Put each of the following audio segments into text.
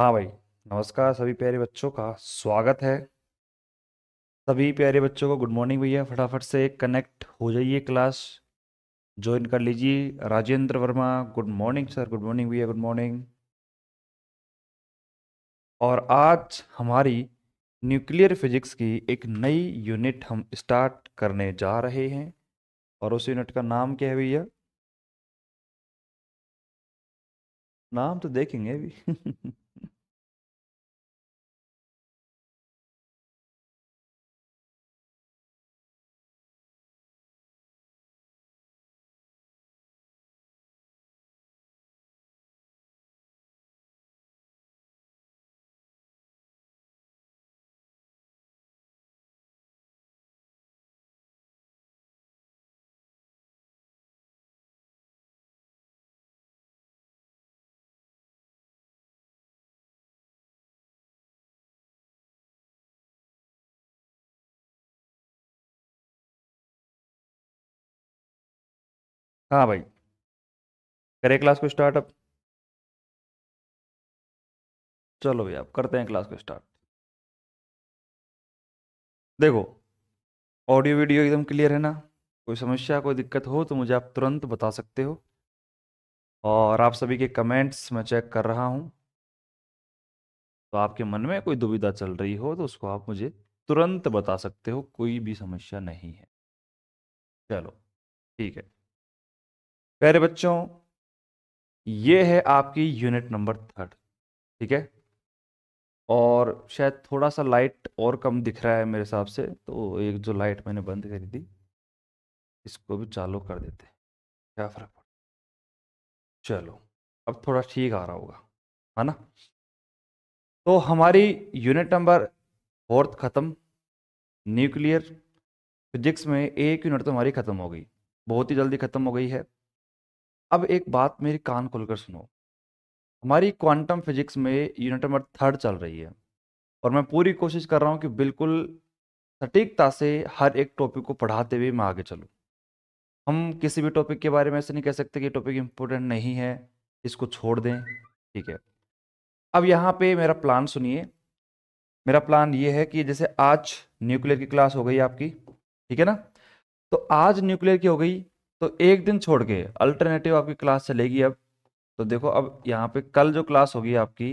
हाँ भाई नमस्कार सभी प्यारे बच्चों का स्वागत है सभी प्यारे बच्चों को गुड मॉर्निंग भैया फटाफट से कनेक्ट हो जाइए क्लास ज्वाइन कर लीजिए Rajendra Verma good morning sir good morning भैया गुड मॉर्निंग और आज हमारी न्यूक्लियर फिजिक्स की एक नई यूनिट हम स्टार्ट करने जा रहे हैं और उस यूनिट का नाम क्या है भैया नाम तो देखेंगे भी हाँ भाई करें क्लास को स्टार्ट अब चलो भैया आप करते हैं क्लास को स्टार्ट देखो ऑडियो वीडियो एकदम क्लियर है ना कोई समस्या कोई दिक्कत हो तो मुझे आप तुरंत बता सकते हो और आप सभी के कमेंट्स मैं चेक कर रहा हूँ तो आपके मन में कोई दुविधा चल रही हो तो उसको आप मुझे तुरंत बता सकते हो कोई भी समस्या नहीं है चलो ठीक है प्यारे बच्चों ये हम्म। है आपकी यूनिट नंबर थर्ड ठीक है और शायद थोड़ा सा लाइट और कम दिख रहा है मेरे हिसाब से तो एक जो लाइट मैंने बंद करी थी इसको भी चालू कर देते हैं क्या फ़र्क पड़ता चलो अब थोड़ा ठीक आ रहा होगा है ना तो हमारी यूनिट नंबर फोर्थ ख़त्म न्यूक्लियर फिजिक्स में एक यूनिट तो हमारी ख़त्म हो गई बहुत ही जल्दी ख़त्म हो गई है अब एक बात मेरी कान खुलकर सुनो हमारी क्वांटम फिजिक्स में यूनिट नंबर थर्ड चल रही है और मैं पूरी कोशिश कर रहा हूँ कि बिल्कुल सटीकता से हर एक टॉपिक को पढ़ाते हुए मैं आगे चलूँ हम किसी भी टॉपिक के बारे में ऐसे नहीं कह सकते कि टॉपिक इम्पोर्टेंट नहीं है इसको छोड़ दें ठीक है अब यहाँ पे मेरा प्लान सुनिए मेरा प्लान ये है कि जैसे आज न्यूक्लियर की क्लास हो गई आपकी ठीक है ना तो आज न्यूक्लियर की हो गई तो एक दिन छोड़ के अल्टरनेटिव आपकी क्लास चलेगी अब तो देखो अब यहाँ पे कल जो क्लास होगी आपकी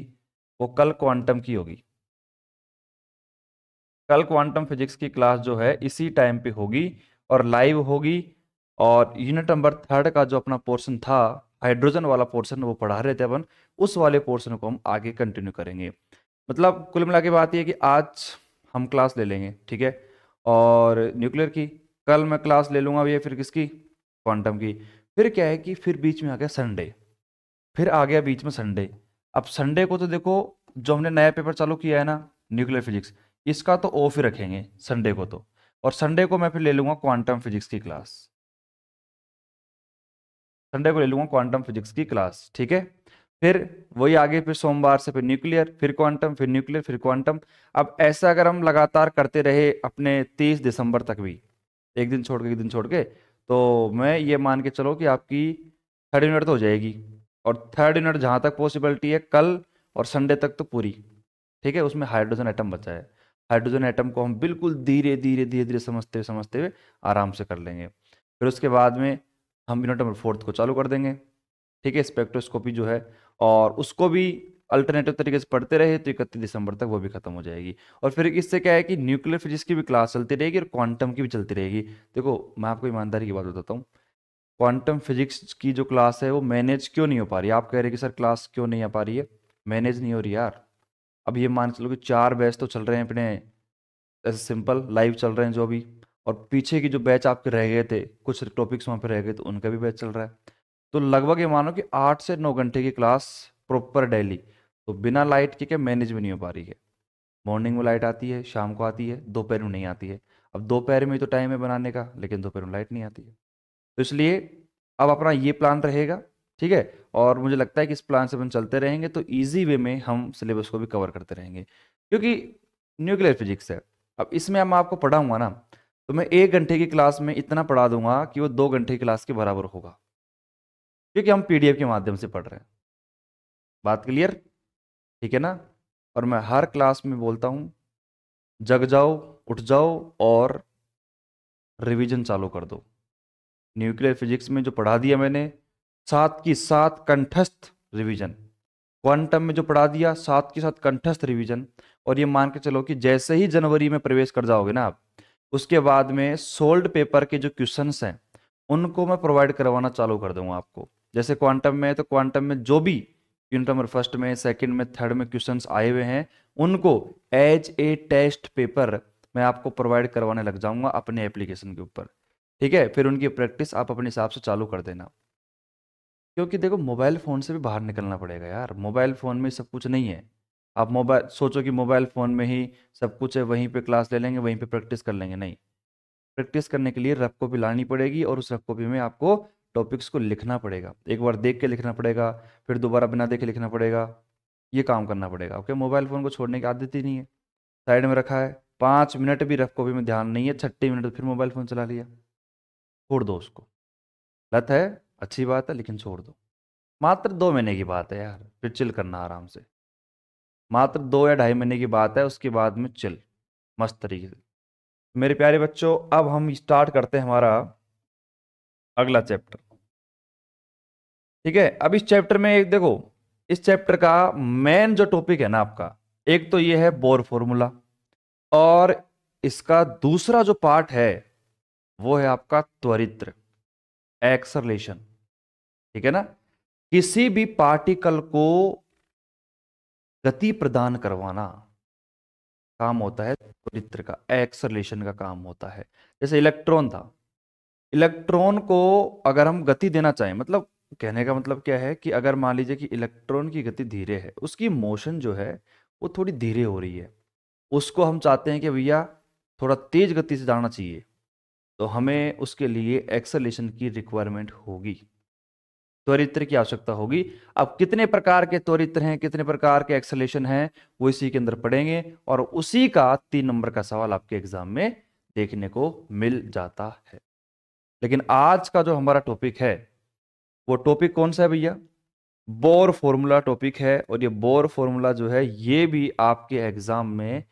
वो कल क्वांटम की होगी कल क्वांटम फिजिक्स की क्लास जो है इसी टाइम पे होगी और लाइव होगी और यूनिट नंबर थर्ड का जो अपना पोर्शन था हाइड्रोजन वाला पोर्शन वो पढ़ा रहे थे अपन उस वाले पोर्शन को हम आगे कंटिन्यू करेंगे मतलब कुल मिला के बात यह कि आज हम क्लास ले लेंगे ठीक है और न्यूक्लियर की कल मैं क्लास ले लूँगा भैया फिर किसकी क्वांटम की फिर क्या है कि फिर बीच में आ गया संडे फिर आ गया बीच में संडे अब संडे को तो देखो जो हमने नया पेपर चालू किया है ना न्यूक्लियर फिजिक्स इसका तो ऑफ ही रखेंगे संडे को तो और संडे को मैं फिर ले लूंगा क्वांटम फिजिक्स की क्लास संडे को ले लूंगा क्वांटम फिजिक्स की क्लास ठीक है फिर वही आगे फिर सोमवार से फिर न्यूक्लियर फिर क्वांटम फिर न्यूक्लियर फिर क्वांटम अब ऐसा अगर हम लगातार करते रहे अपने तीस दिसंबर तक भी एक दिन छोड़ के एक दिन छोड़ के तो मैं ये मान के चलो कि आपकी थर्ड यूनिट तो हो जाएगी और थर्ड यूनिट जहाँ तक पॉसिबिलिटी है कल और संडे तक तो पूरी ठीक है उसमें हाइड्रोजन आइटम बचा है हाइड्रोजन आइटम को हम बिल्कुल धीरे धीरे धीरे धीरे समझते हुए समझते हुए आराम से कर लेंगे फिर उसके बाद में हम यूनिट नंबर फोर्थ को चालू कर देंगे ठीक है स्पेक्ट्रोस्कोपी जो है और उसको भी अल्टरनेटिव तरीके से पढ़ते रहे तो इकतीस दिसंबर तक वो भी खत्म हो जाएगी और फिर इससे क्या है कि न्यूक्लियर फिजिक्स की भी क्लास चलती रहेगी और क्वांटम की भी चलती रहेगी देखो मैं आपको ईमानदारी की बात बताता हूँ क्वांटम फिजिक्स की जो क्लास है वो मैनेज क्यों नहीं हो पा रही आप कह रहे कि सर क्लास क्यों नहीं आ पा रही है मैनेज नहीं हो रही यार अब ये मान चलो कि चार बैच तो चल रहे हैं अपने ऐसे सिंपल लाइव चल रहे हैं जो भी और पीछे की जो बैच आपके रह गए थे कुछ टॉपिक्स वहाँ पर रह गए तो उनका भी बैच चल रहा है तो लगभग ये मानो कि आठ से नौ घंटे की क्लास प्रॉपर डेली तो बिना लाइट के क्या मैनेज भी नहीं हो पा रही है मॉर्निंग में लाइट आती है शाम को आती है दोपहर में नहीं आती है अब दोपहर में तो टाइम है बनाने का लेकिन दोपहर में लाइट नहीं आती है तो इसलिए अब अपना ये प्लान रहेगा ठीक है और मुझे लगता है कि इस प्लान से अपन चलते रहेंगे तो ईजी वे में हम सिलेबस को भी कवर करते रहेंगे क्योंकि न्यूक्लियर फिजिक्स है अब इसमें मैं आपको पढ़ाऊँगा ना तो मैं एक घंटे की क्लास में इतना पढ़ा दूंगा कि वो दो घंटे की क्लास के बराबर होगा क्योंकि हम पीडीएफ के माध्यम से पढ़ रहे हैं बात क्लियर ठीक है ना और मैं हर क्लास में बोलता हूँ जग जाओ उठ जाओ और रिवीजन चालू कर दो न्यूक्लियर फिजिक्स में जो पढ़ा दिया मैंने सात की सात कंठस्थ रिवीजन क्वांटम में जो पढ़ा दिया सात के साथ कंठस्थ रिवीजन और ये मान के चलो कि जैसे ही जनवरी में प्रवेश कर जाओगे ना आप उसके बाद में सोल्ड पेपर के जो क्वेश्चन हैं उनको मैं प्रोवाइड करवाना चालू कर दूंगा आपको जैसे क्वांटम में है तो क्वांटम में जो भी यूनिट नंबर फर्स्ट में सेकंड में थर्ड में क्वेश्चंस आए हुए हैं उनको एज ए टेस्ट पेपर मैं आपको प्रोवाइड करवाने लग जाऊंगा अपने एप्लीकेशन के ऊपर ठीक है फिर उनकी प्रैक्टिस आप अपने हिसाब से चालू कर देना क्योंकि देखो मोबाइल फ़ोन से भी बाहर निकलना पड़ेगा यार मोबाइल फ़ोन में सब कुछ नहीं है आप मोबाइल सोचो कि मोबाइल फ़ोन में ही सब कुछ है वहीं पर क्लास ले लेंगे वहीं पर प्रैक्टिस कर लेंगे नहीं प्रैक्टिस करने के लिए रफ कॉपी लानी पड़ेगी और उस रफ कॉपी में आपको टॉपिक्स को लिखना पड़ेगा एक बार देख के लिखना पड़ेगा फिर दोबारा बिना देख के लिखना पड़ेगा ये काम करना पड़ेगा ओके मोबाइल फ़ोन को छोड़ने की आदत ही नहीं है साइड में रखा है पाँच मिनट भी रखो भी में ध्यान नहीं है छठी मिनट फिर मोबाइल फ़ोन चला लिया छोड़ दो उसको लत है अच्छी बात है लेकिन छोड़ दो मात्र दो महीने की बात है यार फिर चिल करना आराम से मात्र दो या ढाई महीने की बात है उसके बाद में चिल मस्त तरीके से मेरे प्यारे बच्चों अब हम स्टार्ट करते हैं हमारा अगला चैप्टर ठीक है अब इस चैप्टर में एक देखो इस चैप्टर का मेन जो टॉपिक है ना आपका एक तो ये है बोर फॉर्मूला और इसका दूसरा जो पार्ट है वो है आपका त्वरित्र एक्सरलेशन ठीक है ना किसी भी पार्टिकल को गति प्रदान करवाना काम होता है त्वरित्र का एक्सरलेशन का काम होता है जैसे इलेक्ट्रॉन था इलेक्ट्रॉन को अगर हम गति देना चाहें मतलब कहने का मतलब क्या है कि अगर मान लीजिए कि इलेक्ट्रॉन की गति धीरे है उसकी मोशन जो है वो थोड़ी धीरे हो रही है उसको हम चाहते हैं कि भैया थोड़ा तेज गति से जाना चाहिए तो हमें उसके लिए एक्सलेशन की रिक्वायरमेंट होगी त्वरित्र की आवश्यकता होगी अब कितने प्रकार के त्वरित्र हैं कितने प्रकार के एक्सलेशन हैं वो इसी के अंदर पढ़ेंगे और उसी का तीन नंबर का सवाल आपके एग्जाम में देखने को मिल जाता है लेकिन आज का जो हमारा टॉपिक है वो टॉपिक कौन सा है भैया बोर फॉर्मूला टॉपिक है और ये बोर फॉर्मूला जो है ये भी आपके एग्जाम में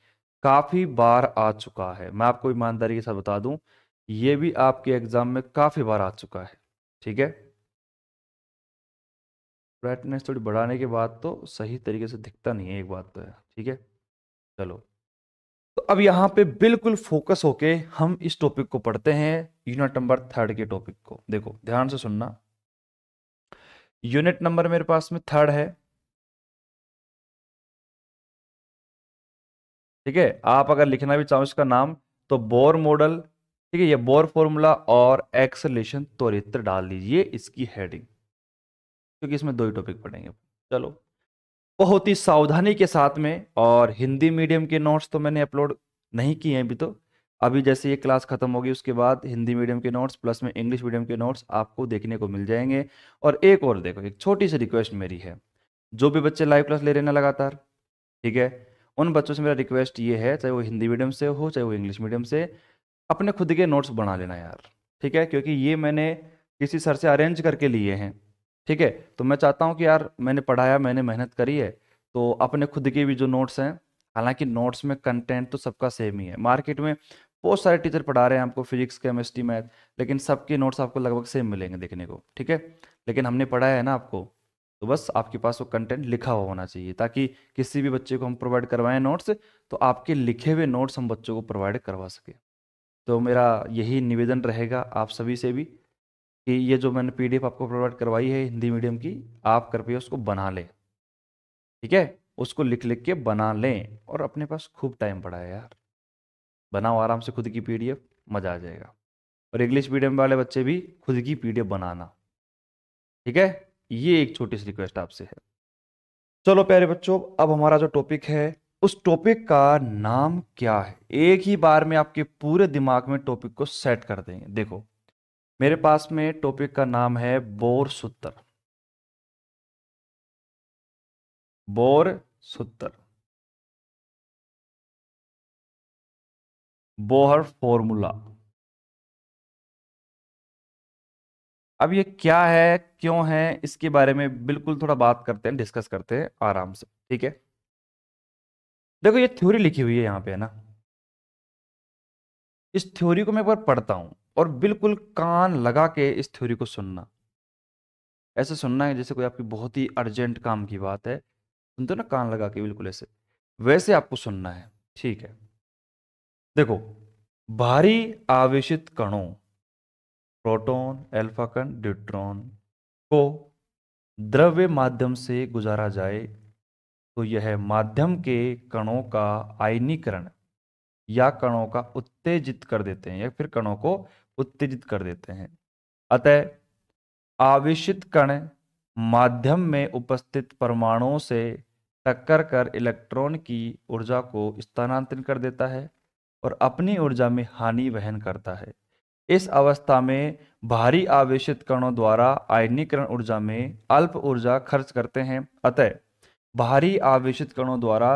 काफ़ी बार आ चुका है मैं आपको ईमानदारी के साथ बता दूं ये भी आपके एग्जाम में काफ़ी बार आ चुका है ठीक है ब्राइटनेस थोड़ी बढ़ाने के बाद तो सही तरीके से दिखता नहीं है एक बात तो है ठीक है चलो तो अब यहाँ पे बिल्कुल फोकस होके हम इस टॉपिक को पढ़ते हैं यूनिट नंबर थर्ड के टॉपिक को देखो ध्यान से सुनना यूनिट नंबर मेरे पास में थर्ड है ठीक है आप अगर लिखना भी चाहो इसका नाम तो बोर मॉडल ठीक है ये बोर फॉर्मूला और एक्सलेशन त्वरित्र डाल दीजिए इसकी हेडिंग क्योंकि इसमें दो ही टॉपिक पढ़ेंगे चलो बहुत ही सावधानी के साथ में और हिंदी मीडियम के नोट्स तो मैंने अपलोड नहीं किए हैं अभी तो अभी जैसे ये क्लास खत्म होगी उसके बाद हिंदी मीडियम के नोट्स प्लस में इंग्लिश मीडियम के नोट्स आपको देखने को मिल जाएंगे और एक और देखो एक छोटी सी रिक्वेस्ट मेरी है जो भी बच्चे लाइव क्लास ले रहे हैं लगातार ठीक है उन बच्चों से मेरा रिक्वेस्ट ये है चाहे वो हिंदी मीडियम से हो चाहे वो इंग्लिश मीडियम से अपने खुद के नोट्स बना लेना यार ठीक है क्योंकि ये मैंने किसी सर से अरेंज करके लिए हैं ठीक है तो मैं चाहता हूँ कि यार मैंने पढ़ाया मैंने मेहनत करी है तो अपने खुद के भी जो नोट्स हैं हालांकि नोट्स में कंटेंट तो सबका सेम ही है मार्केट में बहुत सारे टीचर पढ़ा रहे हैं आपको फिजिक्स केमिस्ट्री मैथ लेकिन सबके नोट्स आपको लगभग सेम मिलेंगे देखने को ठीक है लेकिन हमने पढ़ाया है ना आपको तो बस आपके पास वो कंटेंट लिखा हुआ होना चाहिए ताकि किसी भी बच्चे को हम प्रोवाइड करवाएं नोट्स तो आपके लिखे हुए नोट्स हम बच्चों को प्रोवाइड करवा सकें तो मेरा यही निवेदन रहेगा आप सभी से भी कि ये जो मैंने पी आपको प्रोवाइड करवाई है हिंदी मीडियम की आप कृपया उसको बना लें ठीक है उसको लिख लिख के बना लें और अपने पास खूब टाइम पड़ा है यार बनाओ आराम से खुद की पी मज़ा आ जाएगा और इंग्लिश मीडियम वाले बच्चे भी खुद की पी बनाना ठीक है ये एक छोटी सी रिक्वेस्ट आपसे है चलो प्यारे बच्चों अब हमारा जो टॉपिक है उस टॉपिक का नाम क्या है एक ही बार में आपके पूरे दिमाग में टॉपिक को सेट कर देंगे देखो मेरे पास में टॉपिक का नाम है बोर सूत्र बोर सूत्र बोहर फॉर्मूला अब ये क्या है क्यों है इसके बारे में बिल्कुल थोड़ा बात करते हैं डिस्कस करते हैं आराम से ठीक है देखो ये थ्योरी लिखी हुई है यहां पे है ना इस थ्योरी को मैं एक बार पढ़ता हूं और बिल्कुल कान लगा के इस थ्योरी को सुनना ऐसे सुनना है जैसे कोई आपकी बहुत ही अर्जेंट काम की बात है सुनते हो ना कान लगा के बिल्कुल ऐसे वैसे आपको सुनना है ठीक है देखो भारी आवेशित कणों प्रोटॉन, अल्फा कण ड्यूट्रॉन को द्रव्य माध्यम से गुजारा जाए तो यह माध्यम के कणों का आयनीकरण या कणों का उत्तेजित कर देते हैं या फिर कणों को उत्तेजित कर देते हैं अतः आवेशित कण माध्यम में उपस्थित परमाणुओं से टक्कर कर इलेक्ट्रॉन की ऊर्जा को स्थानांतरित कर देता है और अपनी ऊर्जा में हानि वहन करता है इस अवस्था में भारी आवेशित कणों द्वारा आयनीकरण ऊर्जा में अल्प ऊर्जा खर्च करते हैं अतः भारी आवेशित कणों द्वारा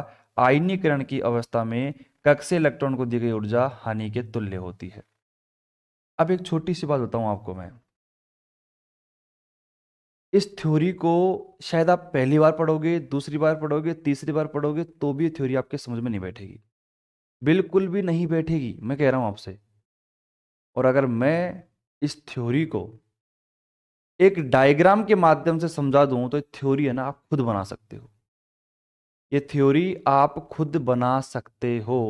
आयनीकरण की अवस्था में कक्ष इलेक्ट्रॉन को दी गई ऊर्जा हानि के तुल्य होती है अब एक छोटी सी बात बताऊं आपको मैं इस थ्योरी को शायद आप पहली बार पढ़ोगे दूसरी बार पढ़ोगे तीसरी बार पढ़ोगे तो भी ये थ्योरी आपके समझ में नहीं बैठेगी बिल्कुल भी नहीं बैठेगी मैं कह रहा हूं आपसे और अगर मैं इस थ्योरी को एक डायग्राम के माध्यम से समझा दूं तो थ्योरी है ना आप खुद बना सकते हो ये थ्योरी आप खुद बना सकते हो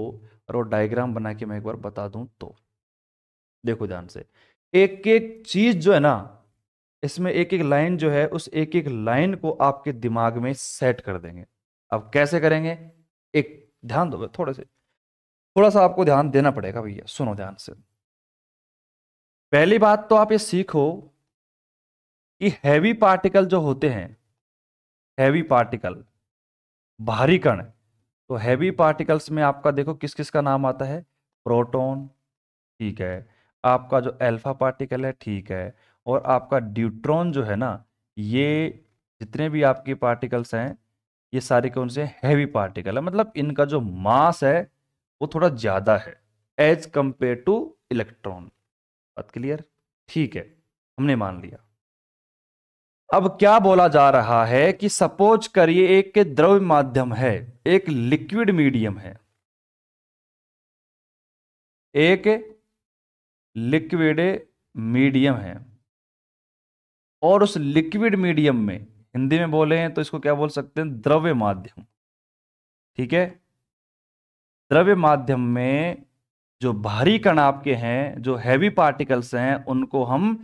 और वो डायग्राम बना के मैं एक बार बता दूं तो देखो ध्यान से एक एक चीज जो है ना इसमें एक एक लाइन जो है उस एक एक लाइन को आपके दिमाग में सेट कर देंगे अब कैसे करेंगे एक ध्यान दो थोड़े से थोड़ा सा आपको ध्यान देना पड़ेगा भैया सुनो ध्यान से पहली बात तो आप ये सीखो कि हैवी पार्टिकल जो होते हैं हैवी पार्टिकल भारी कण तो हैवी पार्टिकल्स में आपका देखो किस किस का नाम आता है प्रोटोन ठीक है आपका जो अल्फा पार्टिकल है ठीक है और आपका ड्यूट्रॉन जो है ना ये जितने भी आपके पार्टिकल्स हैं ये सारे कौन से हैवी पार्टिकल है मतलब इनका जो मास है वो थोड़ा ज़्यादा है एज कंपेयर टू इलेक्ट्रॉन बात क्लियर ठीक है हमने मान लिया अब क्या बोला जा रहा है कि सपोज करिए एक के द्रव माध्यम है एक लिक्विड मीडियम है एक लिक्विड मीडियम है और उस लिक्विड मीडियम में हिंदी में बोले हैं तो इसको क्या बोल सकते हैं द्रव्य माध्यम ठीक है द्रव्य माध्यम में जो भारी कण आपके हैं जो हैवी पार्टिकल्स हैं उनको हम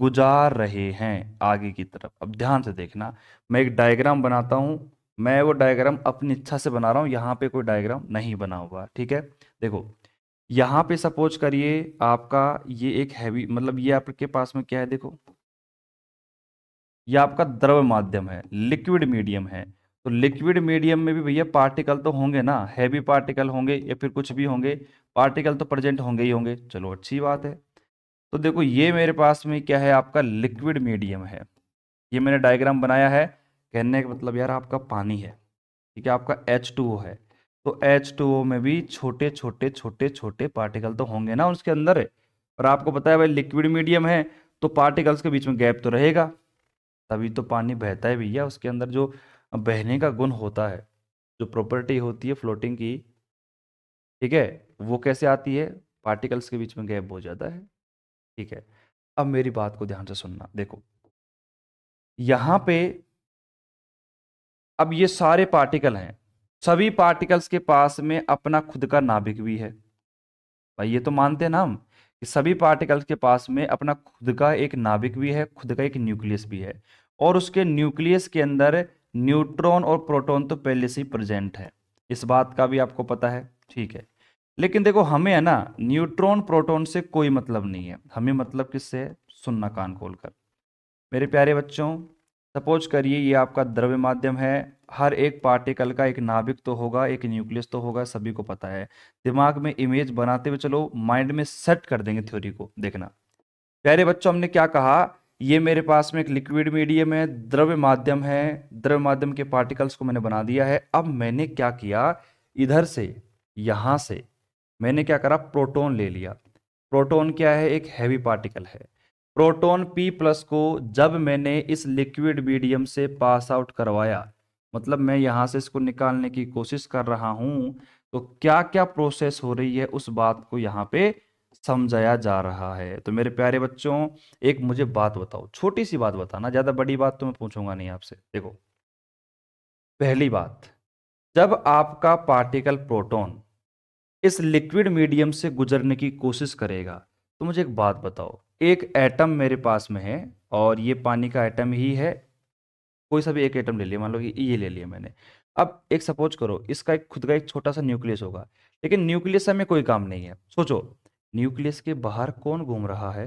गुजार रहे हैं आगे की तरफ अब ध्यान से देखना मैं एक डायग्राम बनाता हूं मैं वो डायग्राम अपनी इच्छा से बना रहा हूं यहां पे कोई डायग्राम नहीं बना हुआ ठीक है देखो यहाँ पे सपोज करिए आपका ये एक हैवी मतलब ये आपके पास में क्या है देखो ये आपका द्रव माध्यम है लिक्विड मीडियम है तो लिक्विड मीडियम में भी भैया पार्टिकल तो होंगे ना हैवी पार्टिकल होंगे या फिर कुछ भी होंगे पार्टिकल तो प्रेजेंट होंगे ही होंगे चलो अच्छी बात है तो देखो ये मेरे पास में क्या है आपका लिक्विड मीडियम है ये मैंने डायग्राम बनाया है कहने का मतलब यार आपका पानी है ठीक है आपका एच टू है तो एच टू ओ में भी छोटे छोटे छोटे छोटे पार्टिकल तो होंगे ना उसके अंदर और आपको पता है भाई लिक्विड मीडियम है तो पार्टिकल्स के बीच में गैप तो रहेगा तभी तो पानी बहता है भैया उसके अंदर जो बहने का गुण होता है जो प्रॉपर्टी होती है फ्लोटिंग की ठीक है वो कैसे आती है पार्टिकल्स के बीच में गैप हो जाता है ठीक है अब मेरी बात को ध्यान से सुनना देखो यहाँ पे अब ये सारे पार्टिकल हैं सभी पार्टिकल्स के पास में अपना खुद का नाभिक भी है भाई ये तो मानते हैं ना हम कि सभी पार्टिकल्स के पास में अपना खुद का एक नाभिक भी है खुद का एक न्यूक्लियस भी है और उसके न्यूक्लियस के अंदर न्यूट्रॉन और प्रोटॉन तो पहले से ही प्रेजेंट है इस बात का भी आपको पता है ठीक है लेकिन देखो हमें है ना न्यूट्रॉन प्रोटोन से कोई मतलब नहीं है हमें मतलब किससे सुनना कान खोलकर मेरे प्यारे बच्चों सपोज करिए ये आपका द्रव्य माध्यम है हर एक पार्टिकल का एक नाभिक तो होगा एक न्यूक्लियस तो होगा सभी को पता है दिमाग में इमेज बनाते हुए चलो माइंड में सेट कर देंगे थ्योरी को देखना प्यारे बच्चों हमने क्या कहा ये मेरे पास में एक लिक्विड मीडियम है द्रव्य माध्यम है द्रव्य माध्यम के पार्टिकल्स को मैंने बना दिया है अब मैंने क्या किया इधर से यहाँ से मैंने क्या करा प्रोटोन ले लिया प्रोटोन क्या है एक हैवी पार्टिकल है प्रोटॉन पी प्लस को जब मैंने इस लिक्विड मीडियम से पास आउट करवाया मतलब मैं यहाँ से इसको निकालने की कोशिश कर रहा हूँ तो क्या क्या प्रोसेस हो रही है उस बात को यहाँ पे समझाया जा रहा है तो मेरे प्यारे बच्चों एक मुझे बात बताओ छोटी सी बात बताना ज़्यादा बड़ी बात तो मैं पूछूंगा नहीं आपसे देखो पहली बात जब आपका पार्टिकल प्रोटोन इस लिक्विड मीडियम से गुजरने की कोशिश करेगा तो मुझे एक बात बताओ एक एटम मेरे पास में है और ये पानी का एटम ही है कोई सा भी एक एटम ले लिया मान लो ये ले लिया मैंने अब एक सपोज करो इसका एक खुद का एक छोटा सा न्यूक्लियस होगा लेकिन न्यूक्लियस में हमें कोई काम नहीं है सोचो न्यूक्लियस के बाहर कौन घूम रहा है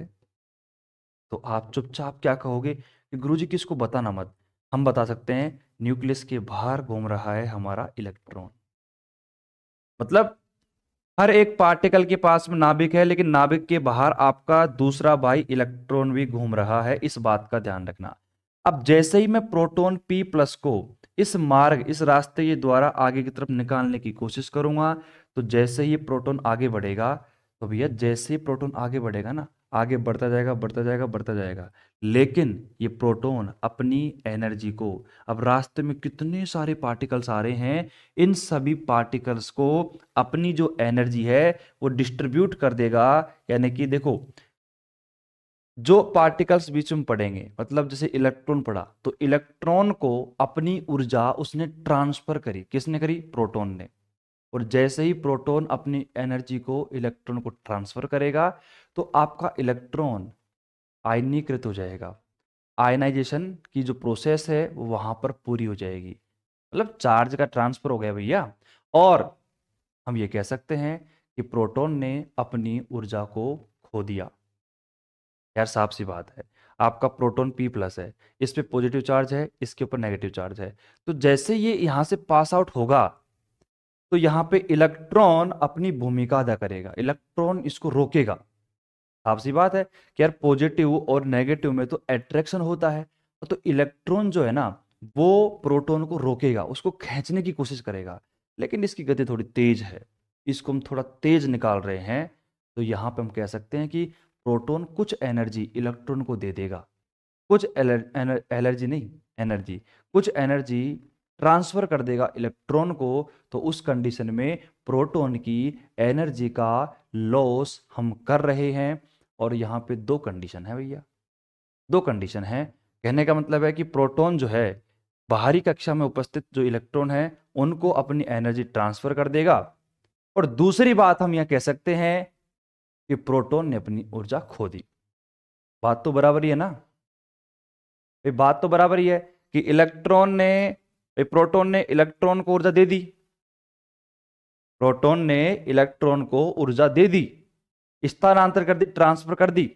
तो आप चुपचाप क्या कहोगे कि जी किसको बताना मत हम बता सकते हैं न्यूक्लियस के बाहर घूम रहा है हमारा इलेक्ट्रॉन मतलब हर एक पार्टिकल के पास में नाभिक है लेकिन नाभिक के बाहर आपका दूसरा भाई इलेक्ट्रॉन भी घूम रहा है इस बात का ध्यान रखना अब जैसे ही मैं प्रोटोन पी प्लस को इस मार्ग इस रास्ते के द्वारा आगे की तरफ निकालने की कोशिश करूंगा तो जैसे ही प्रोटोन आगे बढ़ेगा तो भैया जैसे ही प्रोटोन आगे बढ़ेगा ना आगे बढ़ता जाएगा बढ़ता जाएगा बढ़ता जाएगा लेकिन ये प्रोटोन अपनी एनर्जी को अब रास्ते में कितने सारे पार्टिकल्स आ रहे हैं इन सभी पार्टिकल्स को अपनी जो एनर्जी है वो डिस्ट्रीब्यूट कर देगा यानी कि देखो जो पार्टिकल्स बीच में पड़ेंगे मतलब जैसे इलेक्ट्रॉन पड़ा तो इलेक्ट्रॉन को अपनी ऊर्जा उसने ट्रांसफर करी किसने करी प्रोटोन ने और जैसे ही प्रोटॉन अपनी एनर्जी को इलेक्ट्रॉन को ट्रांसफर करेगा तो आपका इलेक्ट्रॉन आयनीकृत हो जाएगा आयनाइजेशन की जो प्रोसेस है वो वहाँ पर पूरी हो जाएगी मतलब चार्ज का ट्रांसफर हो गया भैया और हम ये कह सकते हैं कि प्रोटॉन ने अपनी ऊर्जा को खो दिया यार साफ सी बात है आपका प्रोटॉन पी प्लस है इस पर पॉजिटिव चार्ज है इसके ऊपर नेगेटिव चार्ज है तो जैसे ये यहाँ से पास आउट होगा तो यहाँ पे इलेक्ट्रॉन अपनी भूमिका अदा करेगा इलेक्ट्रॉन इसको रोकेगा साफ सी बात है कि यार पॉजिटिव और नेगेटिव में तो एट्रैक्शन होता है तो इलेक्ट्रॉन जो है ना वो प्रोटोन को रोकेगा उसको खींचने की कोशिश करेगा लेकिन इसकी गति थोड़ी तेज है इसको हम थोड़ा तेज निकाल रहे हैं तो यहाँ पे हम कह सकते हैं कि प्रोटोन कुछ एनर्जी इलेक्ट्रॉन को दे देगा कुछ एलर्जी नहीं एनर्जी कुछ एनर्जी ट्रांसफर कर देगा इलेक्ट्रॉन को तो उस कंडीशन में प्रोटॉन की एनर्जी का लॉस हम कर रहे हैं और यहाँ पे दो कंडीशन है भैया दो कंडीशन है कहने का मतलब है कि प्रोटॉन जो है बाहरी कक्षा में उपस्थित जो इलेक्ट्रॉन है उनको अपनी एनर्जी ट्रांसफर कर देगा और दूसरी बात हम यह कह सकते हैं कि प्रोटोन ने अपनी ऊर्जा खो दी बात तो बराबर ही है ना बात तो बराबर ही है कि इलेक्ट्रॉन ने भाई प्रोटोन ने इलेक्ट्रॉन को ऊर्जा दे दी प्रोटोन ने इलेक्ट्रॉन को ऊर्जा दे दी स्थानांतर कर दी ट्रांसफर कर दी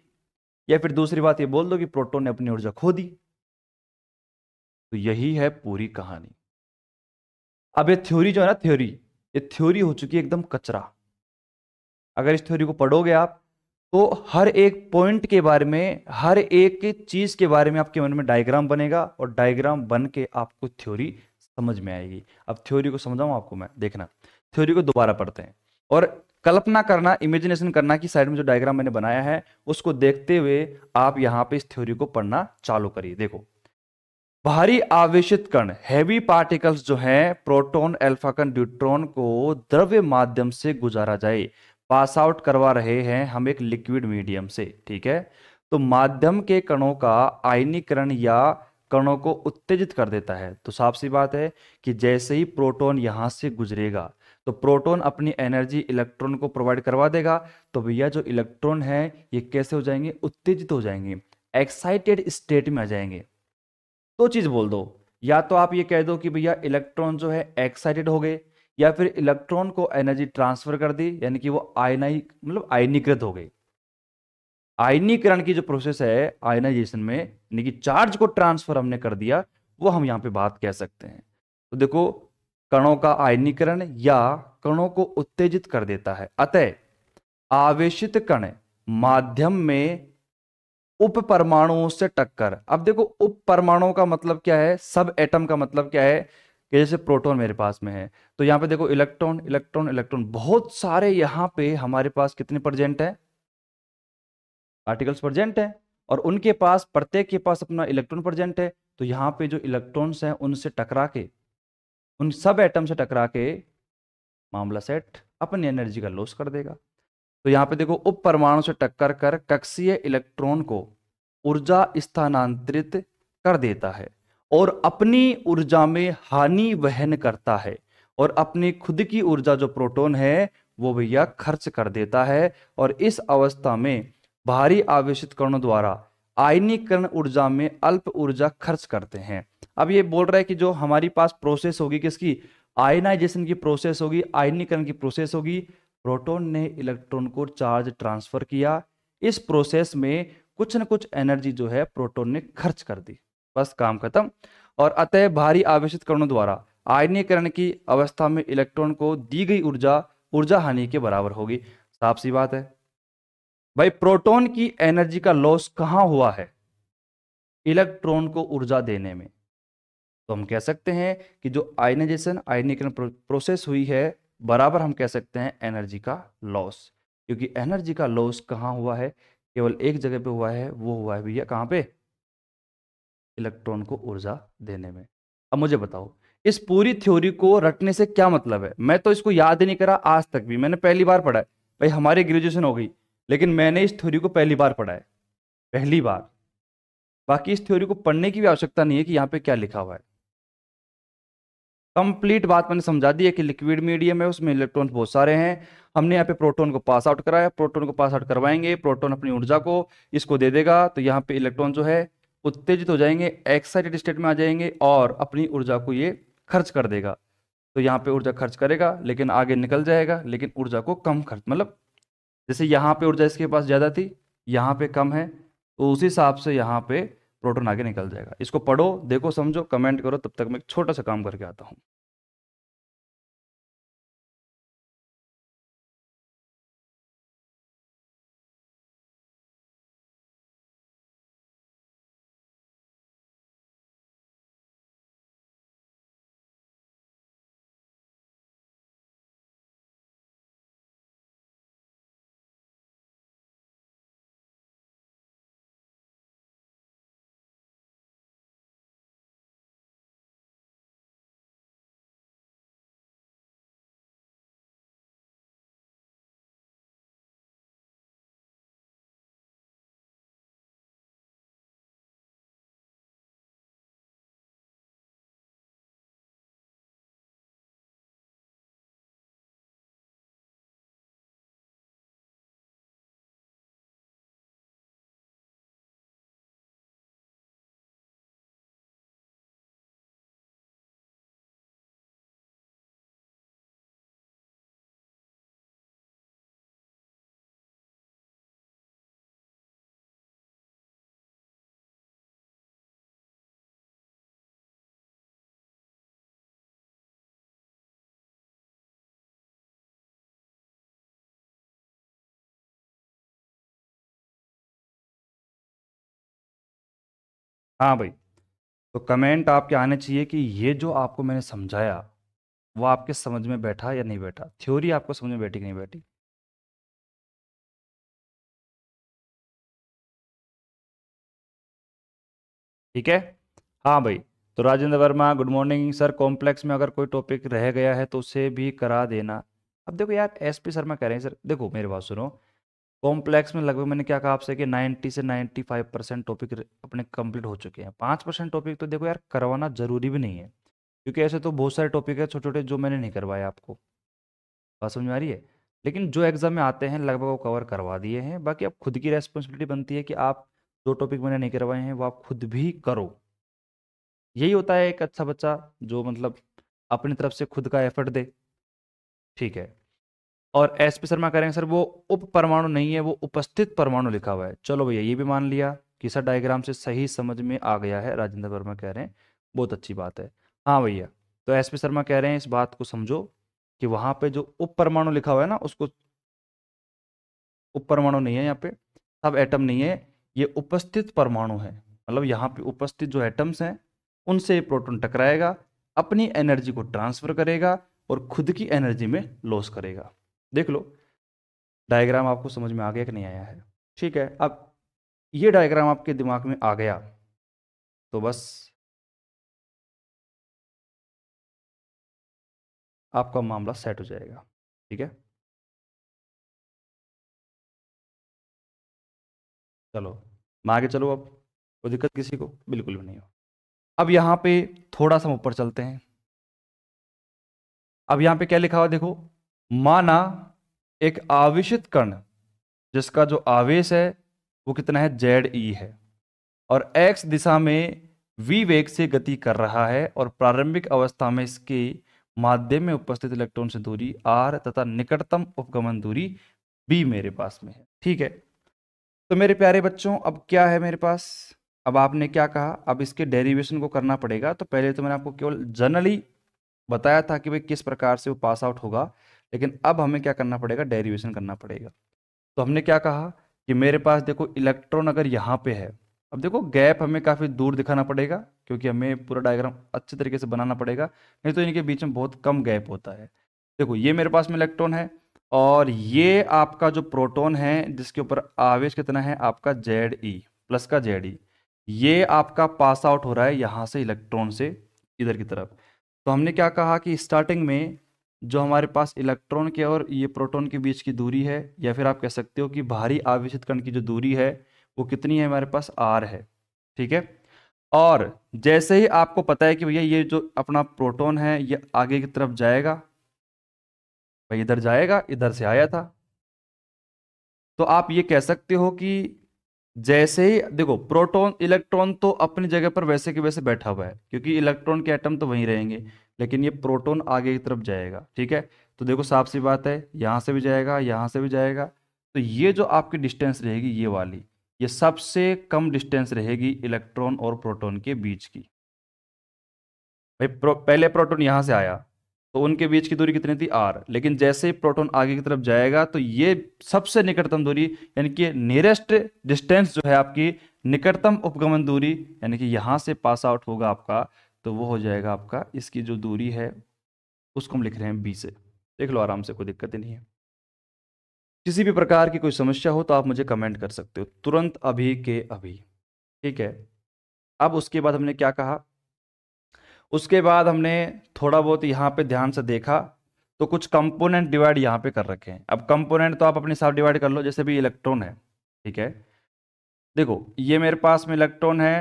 या फिर दूसरी बात ये बोल दो कि प्रोटोन ने अपनी ऊर्जा खो दी तो यही है पूरी कहानी अब ये थ्योरी जो है ना थ्योरी ये थ्योरी हो चुकी है एकदम कचरा अगर इस थ्योरी को पढ़ोगे आप तो हर एक पॉइंट के बारे में हर एक चीज के बारे में आपके मन में डायग्राम बनेगा और डायग्राम बन के आपको थ्योरी समझ में आएगी अब थ्योरी को समझाऊँ आपको मैं देखना थ्योरी को दोबारा पढ़ते हैं और कल्पना करना इमेजिनेशन करना कि साइड में जो डायग्राम मैंने बनाया है उसको देखते हुए आप यहाँ पे इस थ्योरी को पढ़ना चालू करिए देखो भारी आवेशित कण हैवी पार्टिकल्स जो हैं प्रोटॉन, अल्फा कण ड्यूट्रॉन को द्रव्य माध्यम से गुजारा जाए पास आउट करवा रहे हैं हम एक लिक्विड मीडियम से ठीक है तो माध्यम के कणों का आयनीकरण या कणों को उत्तेजित कर देता है तो साफ सी बात है कि जैसे ही प्रोटोन यहाँ से गुजरेगा तो प्रोटोन अपनी एनर्जी इलेक्ट्रॉन को प्रोवाइड करवा देगा तो भैया जो इलेक्ट्रॉन है ये कैसे हो जाएंगे उत्तेजित हो जाएंगे एक्साइटेड स्टेट में आ जाएंगे दो चीज़ बोल दो या तो आप ये कह दो कि भैया इलेक्ट्रॉन जो है एक्साइटेड हो गए या फिर इलेक्ट्रॉन को एनर्जी ट्रांसफर कर दी यानी कि वो आयनाई मतलब आयनीकृत हो गई आयनीकरण की जो प्रोसेस है आयनाइजेशन में यानी कि चार्ज को ट्रांसफर हमने कर दिया वो हम यहाँ पे बात कह सकते हैं तो देखो कणों का आयनीकरण या कणों को उत्तेजित कर देता है अतः आवेशित कण माध्यम में उप परमाणुओं से टक्कर अब देखो उप परमाणुओं का मतलब क्या है सब एटम का मतलब क्या है कि जैसे प्रोटॉन मेरे पास में है तो यहाँ पे देखो इलेक्ट्रॉन इलेक्ट्रॉन इलेक्ट्रॉन बहुत सारे यहाँ पे हमारे पास कितने प्रेजेंट हैं आर्टिकल्स प्रजेंट है और उनके पास प्रत्येक के पास अपना इलेक्ट्रॉन प्रजेंट है तो यहाँ पे जो इलेक्ट्रॉन्स हैं उनसे टकरा के उन सब एटम से टकरा के मामला सेट अपनी एनर्जी का लॉस कर देगा तो यहाँ पे देखो उप परमाणु से टक्कर कर कक्षीय इलेक्ट्रॉन को ऊर्जा स्थानांतरित कर देता है और अपनी ऊर्जा में हानि वहन करता है और अपनी खुद की ऊर्जा जो प्रोटोन है वो भैया खर्च कर देता है और इस अवस्था में भारी आवेशकरणों द्वारा आयनीकरण ऊर्जा में अल्प ऊर्जा खर्च करते हैं अब ये बोल रहा है कि जो हमारी पास प्रोसेस होगी किसकी आयनाइजेशन की प्रोसेस होगी आयनीकरण की प्रोसेस होगी प्रोटोन ने इलेक्ट्रॉन को चार्ज ट्रांसफर किया इस प्रोसेस में कुछ न कुछ एनर्जी जो है प्रोटोन ने खर्च कर दी बस काम खत्म और अतः भारी आवेशित द्वारा आयनीकरण की अवस्था में इलेक्ट्रॉन को दी गई ऊर्जा ऊर्जा हानि के बराबर होगी साफ सी बात है भाई प्रोटॉन की एनर्जी का लॉस कहां हुआ है इलेक्ट्रॉन को ऊर्जा देने में तो हम कह सकते हैं कि जो आयनाइजेशन आयनीकरण प्रोसेस हुई है बराबर हम कह सकते हैं एनर्जी का लॉस क्योंकि एनर्जी का लॉस कहां हुआ है केवल एक जगह पे हुआ है वो हुआ है भैया कहां पे इलेक्ट्रॉन को ऊर्जा देने में अब मुझे बताओ इस पूरी थ्योरी को रटने से क्या मतलब है मैं तो इसको याद नहीं करा आज तक भी मैंने पहली बार पढ़ा है भाई हमारी ग्रेजुएशन हो गई लेकिन मैंने इस थ्योरी को पहली बार पढ़ा है पहली बार बाकी इस थ्योरी को पढ़ने की भी आवश्यकता नहीं है कि यहाँ पे क्या लिखा हुआ है कंप्लीट बात मैंने समझा दी है कि लिक्विड मीडियम है उसमें इलेक्ट्रॉन्स बहुत सारे हैं हमने यहाँ पे प्रोटॉन को पास आउट कराया प्रोटॉन को पास आउट करवाएंगे प्रोटॉन अपनी ऊर्जा को इसको दे देगा तो यहाँ पे इलेक्ट्रॉन जो है उत्तेजित हो जाएंगे एक्साइटेड स्टेट में आ जाएंगे और अपनी ऊर्जा को ये खर्च कर देगा तो यहाँ पे ऊर्जा खर्च करेगा लेकिन आगे निकल जाएगा लेकिन ऊर्जा को कम खर्च मतलब जैसे यहाँ पे ऊर्जा इसके पास ज़्यादा थी यहाँ पे कम है तो उसी हिसाब से यहाँ पे प्रोटोन आगे निकल जाएगा इसको पढ़ो देखो समझो कमेंट करो तब तक मैं एक छोटा सा काम करके आता हूँ हाँ भाई तो कमेंट आपके आने चाहिए कि ये जो आपको मैंने समझाया वो आपके समझ में बैठा या नहीं बैठा थ्योरी आपको समझ में बैठी कि नहीं बैठी ठीक है हाँ भाई तो Rajendra Verma good morning sir complex में अगर कोई टॉपिक रह गया है तो उसे भी करा देना अब देखो यार एस पी शर्मा कह रहे हैं सर देखो मेरी बात सुनो कॉम्प्लेक्स में लगभग मैंने क्या कहा आपसे कि 90 से 95 परसेंट टॉपिक अपने कंप्लीट हो चुके हैं पाँच परसेंट टॉपिक तो देखो यार करवाना जरूरी भी नहीं है क्योंकि ऐसे तो बहुत सारे टॉपिक है छोटे छोटे जो मैंने नहीं करवाए आपको बात समझ में आ रही है लेकिन जो एग्ज़ाम में आते हैं लगभग वो कवर करवा दिए हैं बाकी अब खुद की रेस्पॉन्सिबिलिटी बनती है कि आप जो टॉपिक मैंने नहीं करवाए हैं वो आप खुद भी करो यही होता है एक अच्छा बच्चा जो मतलब अपनी तरफ से खुद का एफर्ट दे ठीक है और एस पी शर्मा कह रहे हैं सर वो उप परमाणु नहीं है वो उपस्थित परमाणु लिखा हुआ है चलो भैया ये भी मान लिया कि सर डायग्राम से सही समझ में आ गया है राजेंद्र वर्मा कह रहे हैं बहुत अच्छी बात है हाँ भैया तो एस पी शर्मा कह रहे हैं इस बात को समझो कि वहाँ पे जो उप परमाणु लिखा हुआ है ना उसको उप परमाणु नहीं है यहाँ पे सब एटम नहीं है ये उपस्थित परमाणु है मतलब यहाँ पे उपस्थित जो एटम्स हैं उनसे प्रोटोन टकराएगा अपनी एनर्जी को ट्रांसफर करेगा और खुद की एनर्जी में लॉस करेगा देख लो डायग्राम आपको समझ में आ गया कि नहीं आया है ठीक है अब ये डायग्राम आपके दिमाग में आ गया तो बस आपका मामला सेट हो जाएगा ठीक है चलो मैं आगे चलो अब कोई दिक्कत किसी को बिल्कुल भी नहीं हो अब यहां पे थोड़ा सा ऊपर चलते हैं अब यहां पे क्या लिखा हुआ देखो माना एक आवेशित कण जिसका जो आवेश है वो कितना है जेड ई है और एक्स दिशा में वी वेग से गति कर रहा है और प्रारंभिक अवस्था में इसके माध्यम में उपस्थित इलेक्ट्रॉन से दूरी आर तथा निकटतम उपगमन दूरी बी मेरे पास में है ठीक है तो मेरे प्यारे बच्चों अब क्या है मेरे पास अब आपने क्या कहा अब इसके डेरिवेशन को करना पड़ेगा तो पहले तो मैंने आपको केवल जनरली बताया था कि भाई किस प्रकार से वो पास आउट होगा लेकिन अब हमें क्या करना पड़ेगा डेरिवेशन करना पड़ेगा तो हमने क्या कहा कि मेरे पास देखो इलेक्ट्रॉन अगर यहाँ पे है अब देखो गैप हमें काफ़ी दूर दिखाना पड़ेगा क्योंकि हमें पूरा डायग्राम अच्छे तरीके से बनाना पड़ेगा नहीं तो इनके बीच में बहुत कम गैप होता है देखो ये मेरे पास में इलेक्ट्रॉन है और ये आपका जो प्रोटोन है जिसके ऊपर आवेश कितना है आपका जेड ई प्लस का जेड ई ये आपका पास आउट हो रहा है यहाँ से इलेक्ट्रॉन से इधर की तरफ तो हमने क्या कहा कि स्टार्टिंग में जो हमारे पास इलेक्ट्रॉन के और ये प्रोटॉन के बीच की दूरी है या फिर आप कह सकते हो कि भारी आवेशित कण की जो दूरी है वो कितनी है हमारे पास आर है ठीक है और जैसे ही आपको पता है कि भैया ये जो अपना प्रोटॉन है ये आगे की तरफ जाएगा भाई इधर जाएगा इधर से आया था तो आप ये कह सकते हो कि जैसे ही देखो प्रोटॉन इलेक्ट्रॉन तो अपनी जगह पर वैसे के वैसे बैठा हुआ है क्योंकि इलेक्ट्रॉन के एटम तो वहीं रहेंगे लेकिन ये प्रोटॉन आगे की तरफ जाएगा ठीक है तो देखो साफ सी बात है यहाँ से भी जाएगा यहाँ से भी जाएगा तो ये जो आपकी डिस्टेंस रहेगी ये वाली ये सबसे कम डिस्टेंस रहेगी इलेक्ट्रॉन और प्रोटोन के बीच की भाई प्रो, पहले प्रोटोन यहाँ से आया तो उनके बीच की दूरी कितनी थी आर लेकिन जैसे ही प्रोटोन आगे की तरफ जाएगा तो ये सबसे निकटतम दूरी यानी कि नियरेस्ट डिस्टेंस जो है आपकी निकटतम उपगमन दूरी यानी कि यहाँ से पास आउट होगा आपका तो वो हो जाएगा आपका इसकी जो दूरी है उसको हम लिख रहे हैं बी से देख लो आराम से कोई दिक्कत ही नहीं है किसी भी प्रकार की कोई समस्या हो तो आप मुझे कमेंट कर सकते हो तुरंत अभी के अभी ठीक है अब उसके बाद हमने क्या कहा उसके बाद हमने थोड़ा बहुत यहाँ पे ध्यान से देखा तो कुछ कंपोनेंट डिवाइड यहाँ पे कर रखे हैं अब कंपोनेंट तो आप अपने हिसाब डिवाइड कर लो जैसे भी इलेक्ट्रॉन है ठीक है देखो ये मेरे पास में इलेक्ट्रॉन है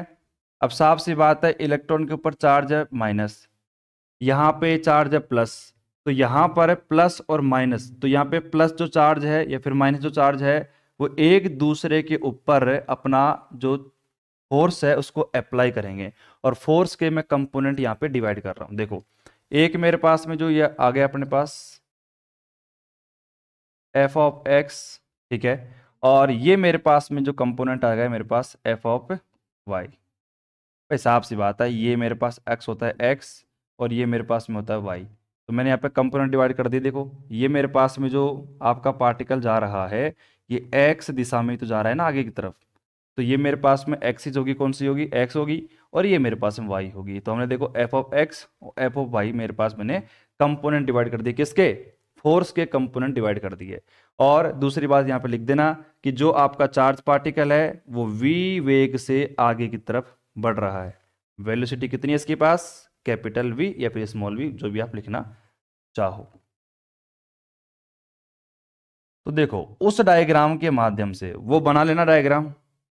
अब साफ सी बात है इलेक्ट्रॉन के ऊपर चार्ज है माइनस यहाँ पे चार्ज है प्लस तो यहाँ पर है प्लस और माइनस तो यहाँ पे प्लस जो चार्ज है या फिर माइनस जो चार्ज है वो एक दूसरे के ऊपर अपना जो फोर्स है उसको अप्लाई करेंगे और फोर्स के मैं कंपोनेंट यहाँ पे डिवाइड कर रहा हूँ देखो एक मेरे पास में जो ये आ गया अपने पास एफ ऑफ एक्स ठीक है और ये मेरे पास में जो कंपोनेंट आ गया मेरे पास एफ ऑफ वाई हिसाब से बात है ये मेरे पास एक्स होता है एक्स और ये मेरे पास में होता है वाई तो मैंने यहाँ पे कंपोनेंट डिवाइड कर दिए देखो ये मेरे पास में जो आपका पार्टिकल जा रहा है ये एक्स दिशा में ही तो जा रहा है ना आगे की तरफ तो ये मेरे पास में एक्सिस होगी कौन सी होगी एक्स होगी और ये मेरे पास में वाई होगी तो हमने देखो F of X F of Y मेरे पास मैंने कंपोनेंट डिवाइड कर दिए किसके फोर्स के कंपोनेंट डिवाइड कर दिए और दूसरी बात यहाँ पर लिख देना कि जो आपका चार्ज पार्टिकल है वो वी वेग से आगे की तरफ बढ़ रहा है वेलोसिटी कितनी है इसके पास कैपिटल वी या फिर स्मॉल वी जो भी आप लिखना चाहो तो देखो उस डायग्राम के माध्यम से वो बना लेना डायग्राम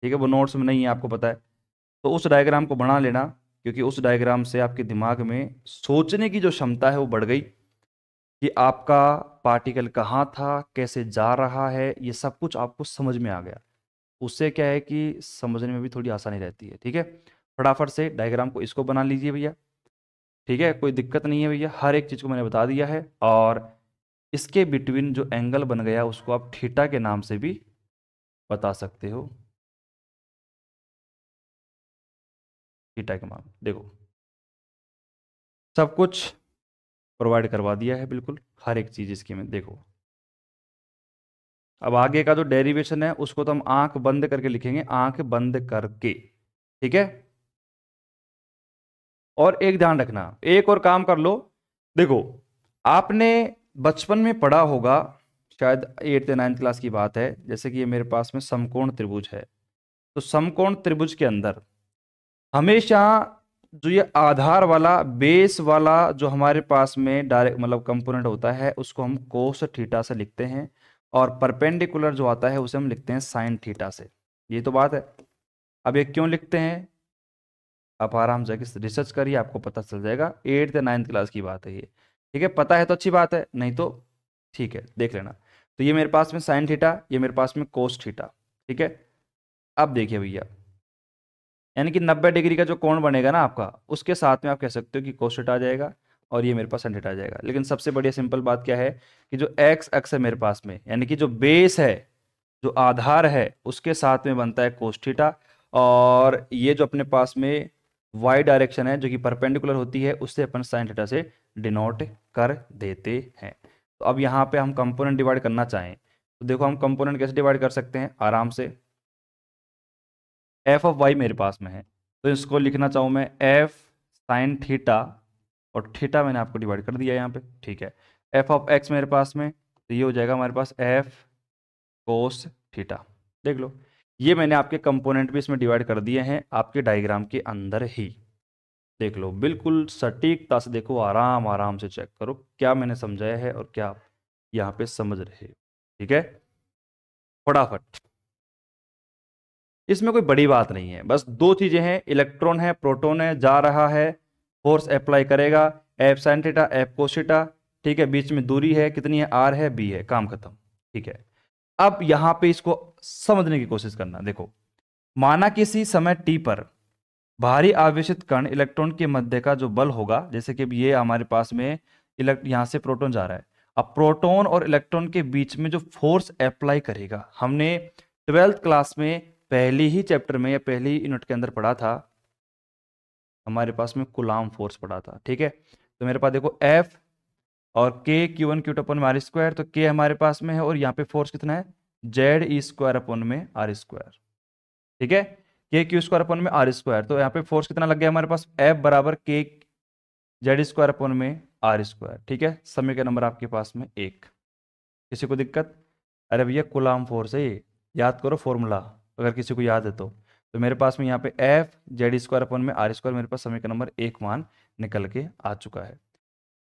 ठीक है वो नोट्स में नहीं है आपको पता है तो उस डायग्राम को बना लेना क्योंकि उस डायग्राम से आपके दिमाग में सोचने की जो क्षमता है वो बढ़ गई कि आपका पार्टिकल कहाँ था कैसे जा रहा है ये सब कुछ आपको समझ में आ गया उससे क्या है कि समझने में भी थोड़ी आसानी रहती है ठीक है फटाफट से डायग्राम को इसको बना लीजिए भैया ठीक है कोई दिक्कत नहीं है भैया हर एक चीज़ को मैंने बता दिया है और इसके बिटवीन जो एंगल बन गया उसको आप ठीटा के नाम से भी बता सकते हो थीटा के मान देखो सब कुछ प्रोवाइड करवा दिया है बिल्कुल हर एक चीज़ इसकी में देखो अब आगे का जो डेरिवेशन है उसको तो हम आंख बंद करके लिखेंगे आंख बंद करके ठीक है और एक ध्यान रखना एक और काम कर लो देखो आपने बचपन में पढ़ा होगा शायद एट्थ नाइन्थ क्लास की बात है जैसे कि ये मेरे पास में समकोण त्रिभुज है तो समकोण त्रिभुज के अंदर हमेशा जो ये आधार वाला बेस वाला जो हमारे पास में डायरेक्ट मतलब कंपोनेंट होता है उसको हम कोस थीटा से लिखते हैं और परपेंडिकुलर जो आता है उसे हम लिखते हैं साइन थीटा से ये तो बात है अब ये क्यों लिखते हैं आप आराम से रिसर्च करिए आपको पता चल जाएगा एट्थ या नाइन्थ क्लास की बात है ये ठीक है पता है तो अच्छी बात है नहीं तो ठीक है देख लेना तो ये मेरे पास में साइन थीटा ये मेरे पास में कोस थीटा ठीक है अब देखिए भैया यानी कि 90 डिग्री का जो कोण बनेगा ना आपका उसके साथ में आप कह सकते हो कि कोसेट आ जाएगा और ये मेरे पास हंड्रेड आ जाएगा लेकिन सबसे बढ़िया सिंपल बात क्या है कि जो एक्स एक्स है मेरे पास में यानी कि जो बेस है जो आधार है उसके साथ में बनता है कोस्टिटा और ये जो अपने पास में वाई डायरेक्शन है जो कि परपेंडिकुलर होती है उससे अपन साइन से डिनोट कर देते हैं तो अब यहाँ पे हम कंपोनेंट डिवाइड करना चाहें तो देखो हम कंपोनेंट कैसे डिवाइड कर सकते हैं आराम से एफ ऑफ वाई मेरे पास में है तो इसको लिखना चाहूँ मैं एफ साइन थीटा और थीटा मैंने आपको डिवाइड कर दिया यहाँ पे ठीक है एफ ऑफ एक्स मेरे पास में तो ये हो जाएगा हमारे पास एफ कोस थीटा देख लो ये मैंने आपके कंपोनेंट भी इसमें डिवाइड कर दिए हैं आपके डायग्राम के अंदर ही देख लो बिल्कुल सटीकता से देखो आराम आराम से चेक करो क्या मैंने समझाया है और क्या आप यहाँ पे समझ रहे हो ठीक है फटाफट इसमें कोई बड़ी बात नहीं है बस दो चीज़ें हैं इलेक्ट्रॉन है प्रोटोन है जा रहा है फोर्स अप्लाई करेगा एफ साइनटेटा एफ कोशिटा ठीक है बीच में दूरी है कितनी है आर है बी है काम खत्म ठीक है अब यहाँ पे इसको समझने की कोशिश करना देखो माना किसी समय टी पर भारी आवेश कण इलेक्ट्रॉन के मध्य का जो बल होगा जैसे कि ये हमारे पास में इलेक्ट यहाँ से प्रोटोन जा रहा है अब प्रोटोन और इलेक्ट्रॉन के बीच में जो फोर्स अप्लाई करेगा हमने ट्वेल्थ क्लास में पहली ही चैप्टर में या पहली ही यूनिट के अंदर पढ़ा था हमारे पास में कुलाम फोर्स पढ़ा था ठीक है तो मेरे पास देखो एफ और K Q one Q two upon R square तो के हमारे पास में है और यहाँ पे फोर्स कितना है जेड ई स्क्वायर अपन में आर स्क्वायर ठीक है के क्यू स्क्वायर अपन में आर स्क्वायर तो यहाँ पे फोर्स कितना लग गया हमारे पास एफ बराबर के जेड स्क्वायर अपन में आर स्क्वायर ठीक है समय का नंबर आपके पास में एक किसी को दिक्कत अरे भैया कुलाम फोर्स है ये याद करो फॉर्मूला अगर किसी को याद है तो तो मेरे पास में यहाँ पे एफ जेड स्क्वायर अपन में आर स्क्वायर मेरे पास समीकरण नंबर एक मान निकल के आ चुका है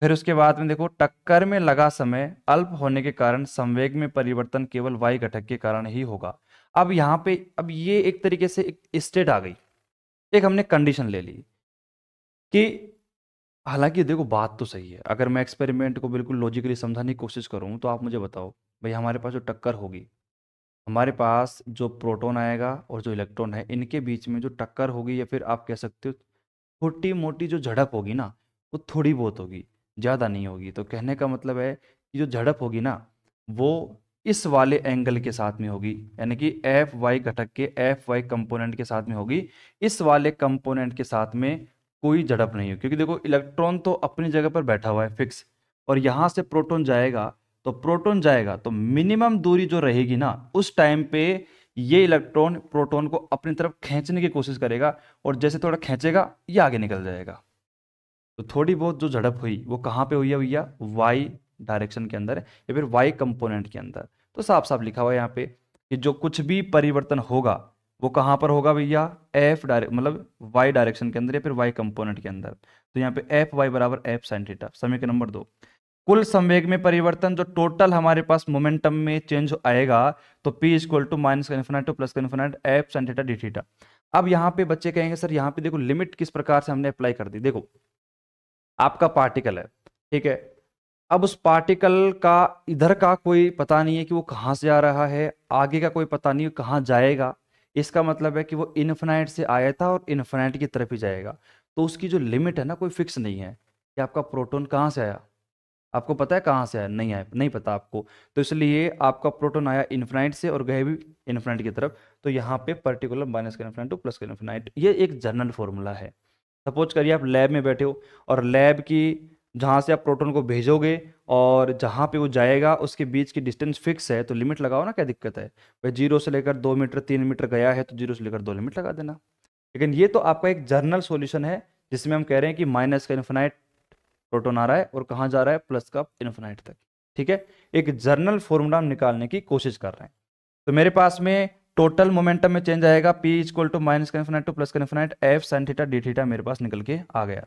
फिर उसके बाद में देखो टक्कर में लगा समय अल्प होने के कारण संवेग में परिवर्तन केवल वाई घटक के कारण ही होगा अब यहाँ पे अब ये एक तरीके से एक स्टेट आ गई एक हमने कंडीशन ले ली कि हालांकि देखो बात तो सही है अगर मैं एक्सपेरिमेंट को बिल्कुल लॉजिकली समझाने की कोशिश करूँ तो आप मुझे बताओ भाई हमारे पास जो टक्कर होगी हमारे पास जो प्रोटोन आएगा और जो इलेक्ट्रॉन है इनके बीच में जो टक्कर होगी या फिर आप कह सकते हो छोटी मोटी जो झड़प होगी ना वो थोड़ी बहुत होगी ज़्यादा नहीं होगी तो कहने का मतलब है कि जो झड़प होगी ना वो इस वाले एंगल के साथ में होगी यानी कि एफ वाई घटक के एफ वाई कंपोनेंट के साथ में होगी इस वाले कंपोनेंट के साथ में कोई झड़प नहीं होगी क्योंकि देखो इलेक्ट्रॉन तो अपनी जगह पर बैठा हुआ है फिक्स और यहाँ से प्रोटोन जाएगा तो प्रोटॉन जाएगा तो मिनिमम दूरी जो रहेगी ना उस टाइम पे ये इलेक्ट्रॉन प्रोटॉन को अपनी तरफ खींचने की कोशिश करेगा और जैसे थोड़ा खींचेगा ये आगे निकल जाएगा तो थोड़ी बहुत जो झड़प हुई वो कहाँ पे हुई है भैया वाई डायरेक्शन के अंदर या फिर वाई कंपोनेंट के अंदर तो साफ साफ लिखा हुआ है यहाँ पे कि जो कुछ भी परिवर्तन होगा वो कहाँ पर होगा भैया एफ डायरेक्ट मतलब वाई डायरेक्शन के अंदर या फिर वाई कंपोनेंट के अंदर तो यहाँ पे एफ वाई बराबर एफ साइन थीटा समीकरण नंबर दो कुल संवेग में परिवर्तन जो टोटल हमारे पास मोमेंटम में चेंज आएगा तो p इक्वल टू माइनस का इन्फिनाइट टू प्लस का infinite F sine theta D theta अब यहाँ पे बच्चे कहेंगे सर यहाँ पे देखो लिमिट किस प्रकार से हमने अप्लाई कर दी देखो आपका पार्टिकल है ठीक है अब उस पार्टिकल का इधर का कोई पता नहीं है कि वो कहाँ से आ रहा है आगे का कोई पता नहीं कहाँ जाएगा इसका मतलब है कि वो इन्फिनाइट से आया था और इन्फिनाइट की तरफ ही जाएगा तो उसकी जो लिमिट है ना कोई फिक्स नहीं है कि आपका प्रोटोन कहाँ से आया आपको पता है कहाँ से आया नहीं आया नहीं पता आपको तो इसलिए आपका प्रोटोन आया इन्फ्राइट से और गए भी इन्फ्राइट की तरफ तो यहाँ पे पर्टिकुलर माइनस का इन्फ्राइट टू प्लस का इन्फिनाइट ये एक जनरल फॉर्मूला है सपोज करिए आप लैब में बैठे हो और लैब की जहाँ से आप प्रोटोन को भेजोगे और जहाँ पे वो जाएगा उसके बीच की डिस्टेंस फिक्स है तो लिमिट लगाओ ना क्या दिक्कत है भाई जीरो से लेकर दो मीटर तीन मीटर गया है तो जीरो से लेकर दो लिमिट लगा देना लेकिन ये तो आपका एक जर्नल सोल्यूशन है जिसमें हम कह रहे हैं कि माइनस का इन्फिनाइट प्रोटोन आ रहा है और कहाँ जा रहा है प्लस का इन्फिनाइट तक ठीक है एक जर्नल फॉर्मूला निकालने की कोशिश कर रहे हैं तो मेरे पास में टोटल मोमेंटम में चेंज आएगा पी इक्वल टू माइनस का इन्फिनाइट टू प्लस का infinite F sine theta D theta मेरे पास निकल के आ गया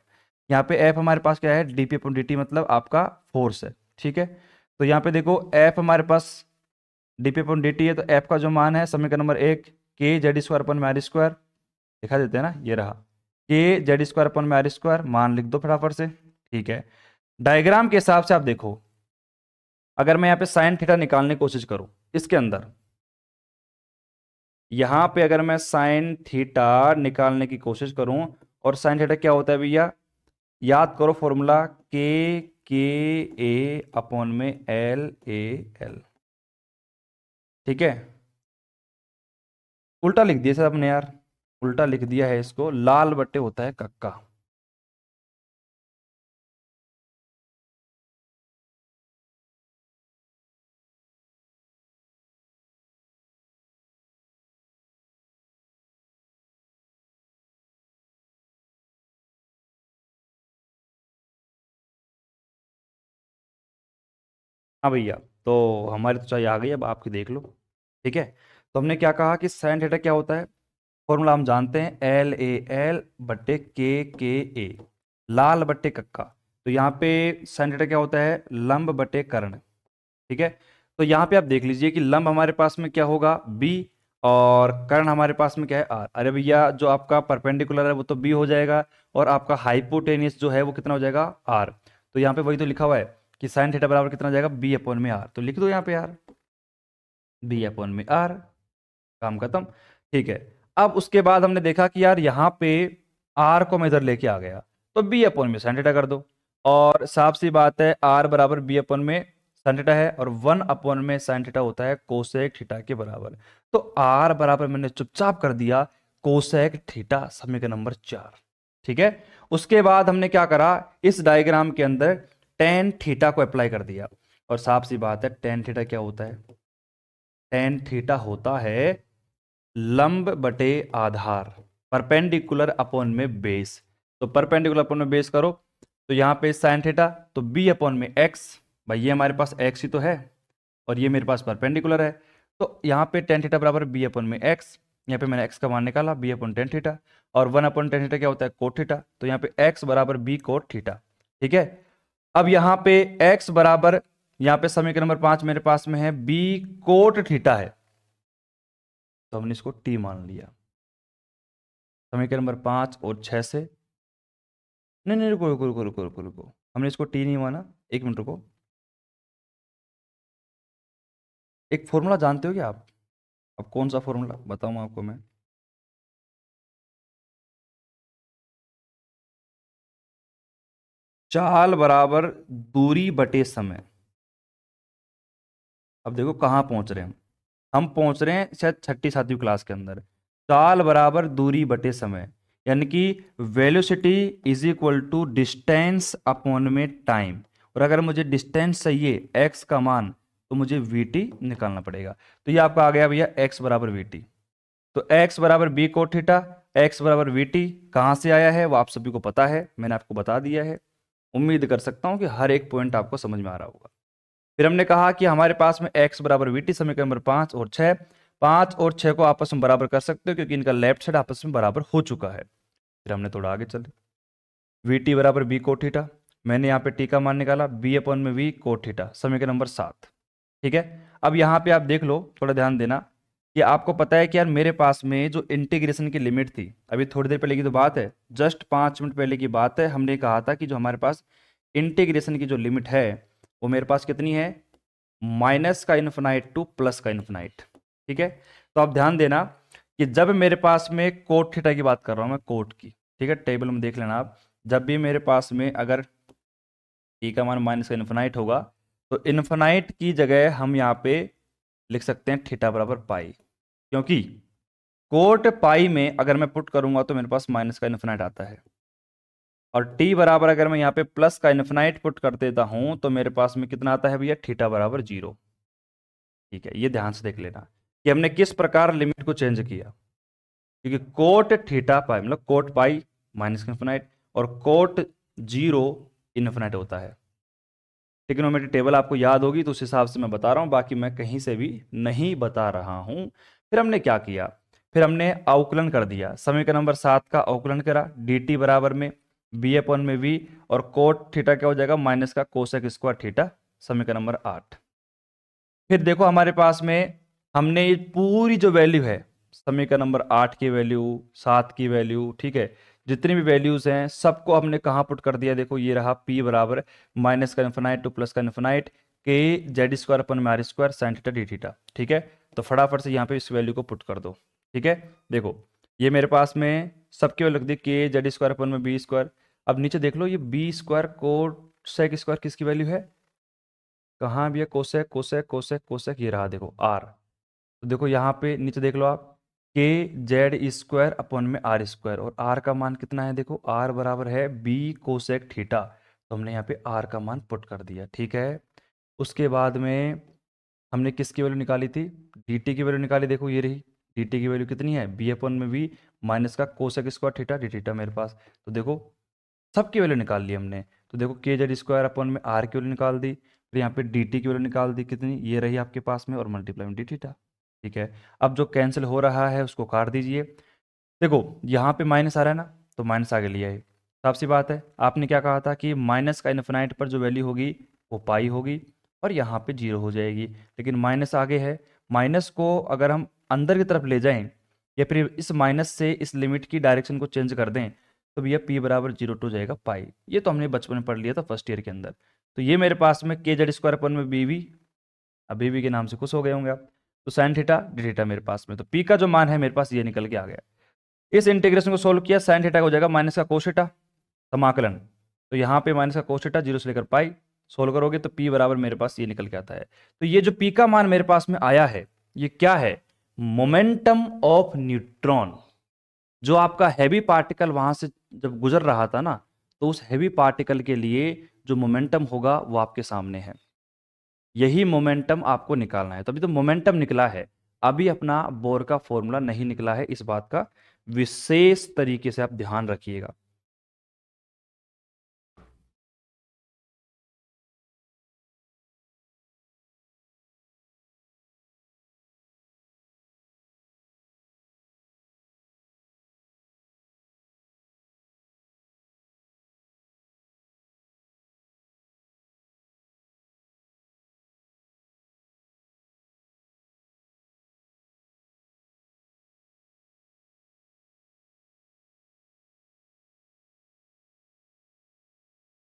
यहाँ पे एफ हमारे पास क्या है D P upon D T मतलब आपका फोर्स है ठीक है तो यहाँ पे देखो एफ हमारे पास D P upon D T है तो एफ का जो मान है समीकरण नंबर एक K Z square upon M R square दिखा देते हैं ना ये रहा K Z square upon M R square मान लिख दो फटाफट से ठीक है डायग्राम के हिसाब से आप देखो अगर मैं यहाँ पे साइन थीटा निकालने की कोशिश करूँ इसके अंदर यहाँ पे अगर मैं साइन थीटा निकालने की कोशिश करूँ और साइन थीटा क्या होता है भैया याद करो फॉर्मूला के के ए अपॉन में एल ए एल ठीक है उल्टा लिख दिया सर अपने यार उल्टा लिख दिया है इसको लाल बट्टे होता है कक्का हाँ भैया तो हमारी तो चाहिए आ गई अब आपकी देख लो ठीक है तो हमने क्या कहा कि साइन थीटा क्या होता है फॉर्मूला हम जानते हैं एल ए एल बट्टे के के ए लाल बट्टे कक्का तो यहाँ पे साइन थीटा क्या होता है लंब बटे कर्ण ठीक है तो यहाँ पे आप देख लीजिए कि लंब हमारे पास में क्या होगा बी और कर्ण हमारे पास में क्या है आर अरे भैया जो आपका परपेंडिकुलर है वो तो बी हो जाएगा और आपका हाइपोटेनियस जो है वो कितना हो जाएगा आर तो यहाँ पे वही तो लिखा हुआ है कि साइन थीटा बराबर कितना जाएगा बी अपॉन में आर तो लिख दो यहाँ पे आर बी अपॉन में आर काम खत्म ठीक है अब उसके बाद हमने देखा कि यार यहाँ पे आर को मैं इधर लेके आ गया तो बी अपॉन में साइन थीटा कर दो और साफ सी बात है आर बराबर बी अपॉन में साइन थीटा है और वन अपॉन में साइन थीटा होता है कोसेक थीटा के बराबर तो आर बराबर मैंने चुपचाप कर दिया कोसेक थीटा समीकरण नंबर चार ठीक है उसके बाद हमने क्या करा इस डायग्राम के अंदर टेन थीटा को अप्लाई कर दिया और साफ सी बात है टेन थीटा क्या होता है टेन थीटा होता है लंब बटे आधार परपेंडिकुलर अपॉन में बेस तो परपेंडिकुलर अपॉन में बेस करो तो यहाँ पे साइन थीटा तो बी अपॉन में एक्स भाई ये हमारे पास एक्स ही तो है और ये मेरे पास परपेंडिकुलर है तो यहाँ पे टेन थीटा बराबर बी अपॉन में एक्स यहाँ पे मैंने एक्स का मान निकाला बी अपॉन टेन थीटा और वन अपॉन टेन थीटा क्या होता है कोट थीटा तो यहाँ पे एक्स बराबर बी कोट थीटा ठीक है अब यहां पे x बराबर यहाँ पे समीकरण नंबर पांच मेरे पास में है b कोट थीटा है तो हमने इसको t मान लिया समीकरण नंबर पांच और छह से नहीं नहीं रुको रुको रुको रुको रुको रुको हमने इसको t नहीं माना एक मिनट रुको एक फॉर्मूला जानते हो क्या आप अब कौन सा फॉर्मूला बताऊँ आपको मैं चाल बराबर दूरी बटे समय अब देखो कहाँ पहुंच रहे हैं हम पहुंच रहे हैं शायद छठी सातवीं क्लास के अंदर चाल बराबर दूरी बटे समय यानी कि velocity is equal to distance upon में टाइम और अगर मुझे डिस्टेंस चाहिए एक्स का मान तो मुझे वी टी निकालना पड़ेगा तो ये आपका आ गया भैया एक्स बराबर वी तो एक्स बराबर बी को ठीटा एक्स बराबर वी टी कहाँ से आया है वो आप सभी को पता है मैंने आपको बता दिया है उम्मीद कर सकता हूँ कि हर एक पॉइंट आपको समझ में आ रहा होगा फिर हमने कहा कि हमारे पास में एक्स बराबर वी टी समीकरण नंबर पाँच और छः पाँच और छः को आपस में बराबर कर सकते हो क्योंकि इनका लेफ्ट साइड आपस में बराबर हो चुका है फिर हमने थोड़ा आगे चले वी टी बराबर बी कोठीटा मैंने यहाँ पे टी का मान निकाला बी अपन में वी कोठीटा समीकरण नंबर सात ठीक है अब यहाँ पे आप देख लो थोड़ा ध्यान देना कि आपको पता है कि यार मेरे पास में जो इंटीग्रेशन की लिमिट थी अभी थोड़ी देर पहले की तो बात है जस्ट पाँच मिनट पहले की बात है हमने कहा था कि जो हमारे पास इंटीग्रेशन की जो लिमिट है वो मेरे पास कितनी है माइनस का इन्फिनाइट टू प्लस का इन्फनाइट ठीक है तो आप ध्यान देना कि जब मेरे पास में कोट थीटा की बात कर रहा हूँ मैं कोट की ठीक है टेबल में देख लेना आप जब भी मेरे पास में अगर ई e का मान माइनस का इन्फनाइट होगा तो इन्फनाइट की जगह हम यहाँ पे लिख सकते हैं थीटा बराबर पाई क्योंकि कोट पाई में अगर मैं पुट करूंगा तो मेरे पास माइनस का इन्फिनाइट आता है और टी बराबर अगर मैं यहाँ पे प्लस का इन्फिनाइट पुट कर देता हूं तो मेरे पास में कितना आता है भैया थीटा बराबर जीरो ठीक है ये ध्यान से देख लेना कि हमने किस प्रकार लिमिट को चेंज किया क्योंकि कोट थीटा पाई मतलब कोट पाई माइनस इन्फिनाइट और कोट जीरो इन्फिनाइट होता है टिक्नोमेट्री टेबल आपको याद होगी तो उस हिसाब से मैं बता रहा हूँ बाकी मैं कहीं से भी नहीं बता रहा हूँ फिर हमने क्या किया फिर हमने अवकलन कर दिया समीकरण नंबर सात का अवकलन करा डी बराबर में बी अपन में वी और कोट थीटा क्या हो जाएगा माइनस का कोशक स्क्वायर थीटा समीकरण नंबर आठ फिर देखो हमारे पास में हमने ये पूरी जो वैल्यू है समीकरण नंबर आठ की वैल्यू सात की वैल्यू ठीक है जितनी भी वैल्यूज हैं सबको हमने कहाँ पुट कर दिया देखो ये रहा पी बराबर माइनस का इन्फिनाइट टू प्लस का इन्फिनाइट के जेड स्क्वायर अपन में R square sine theta D theta ठीक है तो फटाफट से यहाँ पे इस वैल्यू को पुट कर दो ठीक है देखो ये मेरे पास में सबके वैल्यू लग दी के जेड स्क्वायर अपन में बी स्क्वायर अब नीचे देख लो ये बी स्क्वायर कोसेक स्क्वायर किसकी वैल्यू है कहाँ भी है कोसेक कोसेक कोसेक कोसेक ये रहा देखो आर तो देखो यहाँ पे नीचे देख लो आप के जेड स्क्वायर अपन में आर स्क्वायर और आर का मान कितना है देखो आर बराबर है बी कोसेक थीटा तो हमने यहाँ पे आर का मान पुट कर दिया ठीक है उसके बाद में हमने किसकी वैल्यू निकाली थी डी की वैल्यू निकाली देखो ये रही डी की वैल्यू कितनी है बी अपन में भी माइनस का कोशक स्क्वायर ठीठा डी ठीठा मेरे पास तो देखो सबकी वैल्यू निकाल ली हमने तो देखो के जेड स्क्वायर अपन में आर की वैल्यू निकाल दी फिर यहाँ पे डी की वैल्यू निकाल दी कितनी ये रही आपके पास में और मल्टीप्लाई में डी ठीठा ठीक है अब जो कैंसिल हो रहा है उसको काट दीजिए देखो यहाँ पे माइनस आ रहा है ना तो माइनस आगे लिया है साफ सी बात है आपने क्या कहा था कि माइनस का इन्फिनाइट पर जो वैल्यू होगी वो पाई होगी और यहाँ पे जीरो हो जाएगी लेकिन माइनस आगे है माइनस को अगर हम अंदर की तरफ ले जाएं या फिर इस माइनस से इस लिमिट की डायरेक्शन को चेंज कर दें तो भैया पी बराबर जीरो टू जाएगा पाई ये तो हमने बचपन में पढ़ लिया था फर्स्ट ईयर के अंदर तो ये मेरे पास में के जेड स्क्वायर अपन में बीवी अब बीवी के नाम से खुश हो गए होंगे आप तो साइन थीटा डी थीटा मेरे पास में तो पी का जो मान है मेरे पास ये निकल के आ गया इस इंटीग्रेशन को सोल्व किया साइन थीटा हो जाएगा माइनस का कोशेटा समाकलन तो यहाँ पे माइनस का कोशेटा जीरो से लेकर पाई सोल्व करोगे तो पी बराबर मेरे पास ये निकल के आता है तो ये जो पी का मान मेरे पास में आया है ये क्या है मोमेंटम ऑफ न्यूट्रॉन जो आपका हैवी पार्टिकल वहां से जब गुजर रहा था ना तो उस हैवी पार्टिकल के लिए जो मोमेंटम होगा वो आपके सामने है यही मोमेंटम आपको निकालना है तो अभी तो मोमेंटम निकला है अभी अपना बोर का फॉर्मूला नहीं निकला है इस बात का विशेष तरीके से आप ध्यान रखिएगा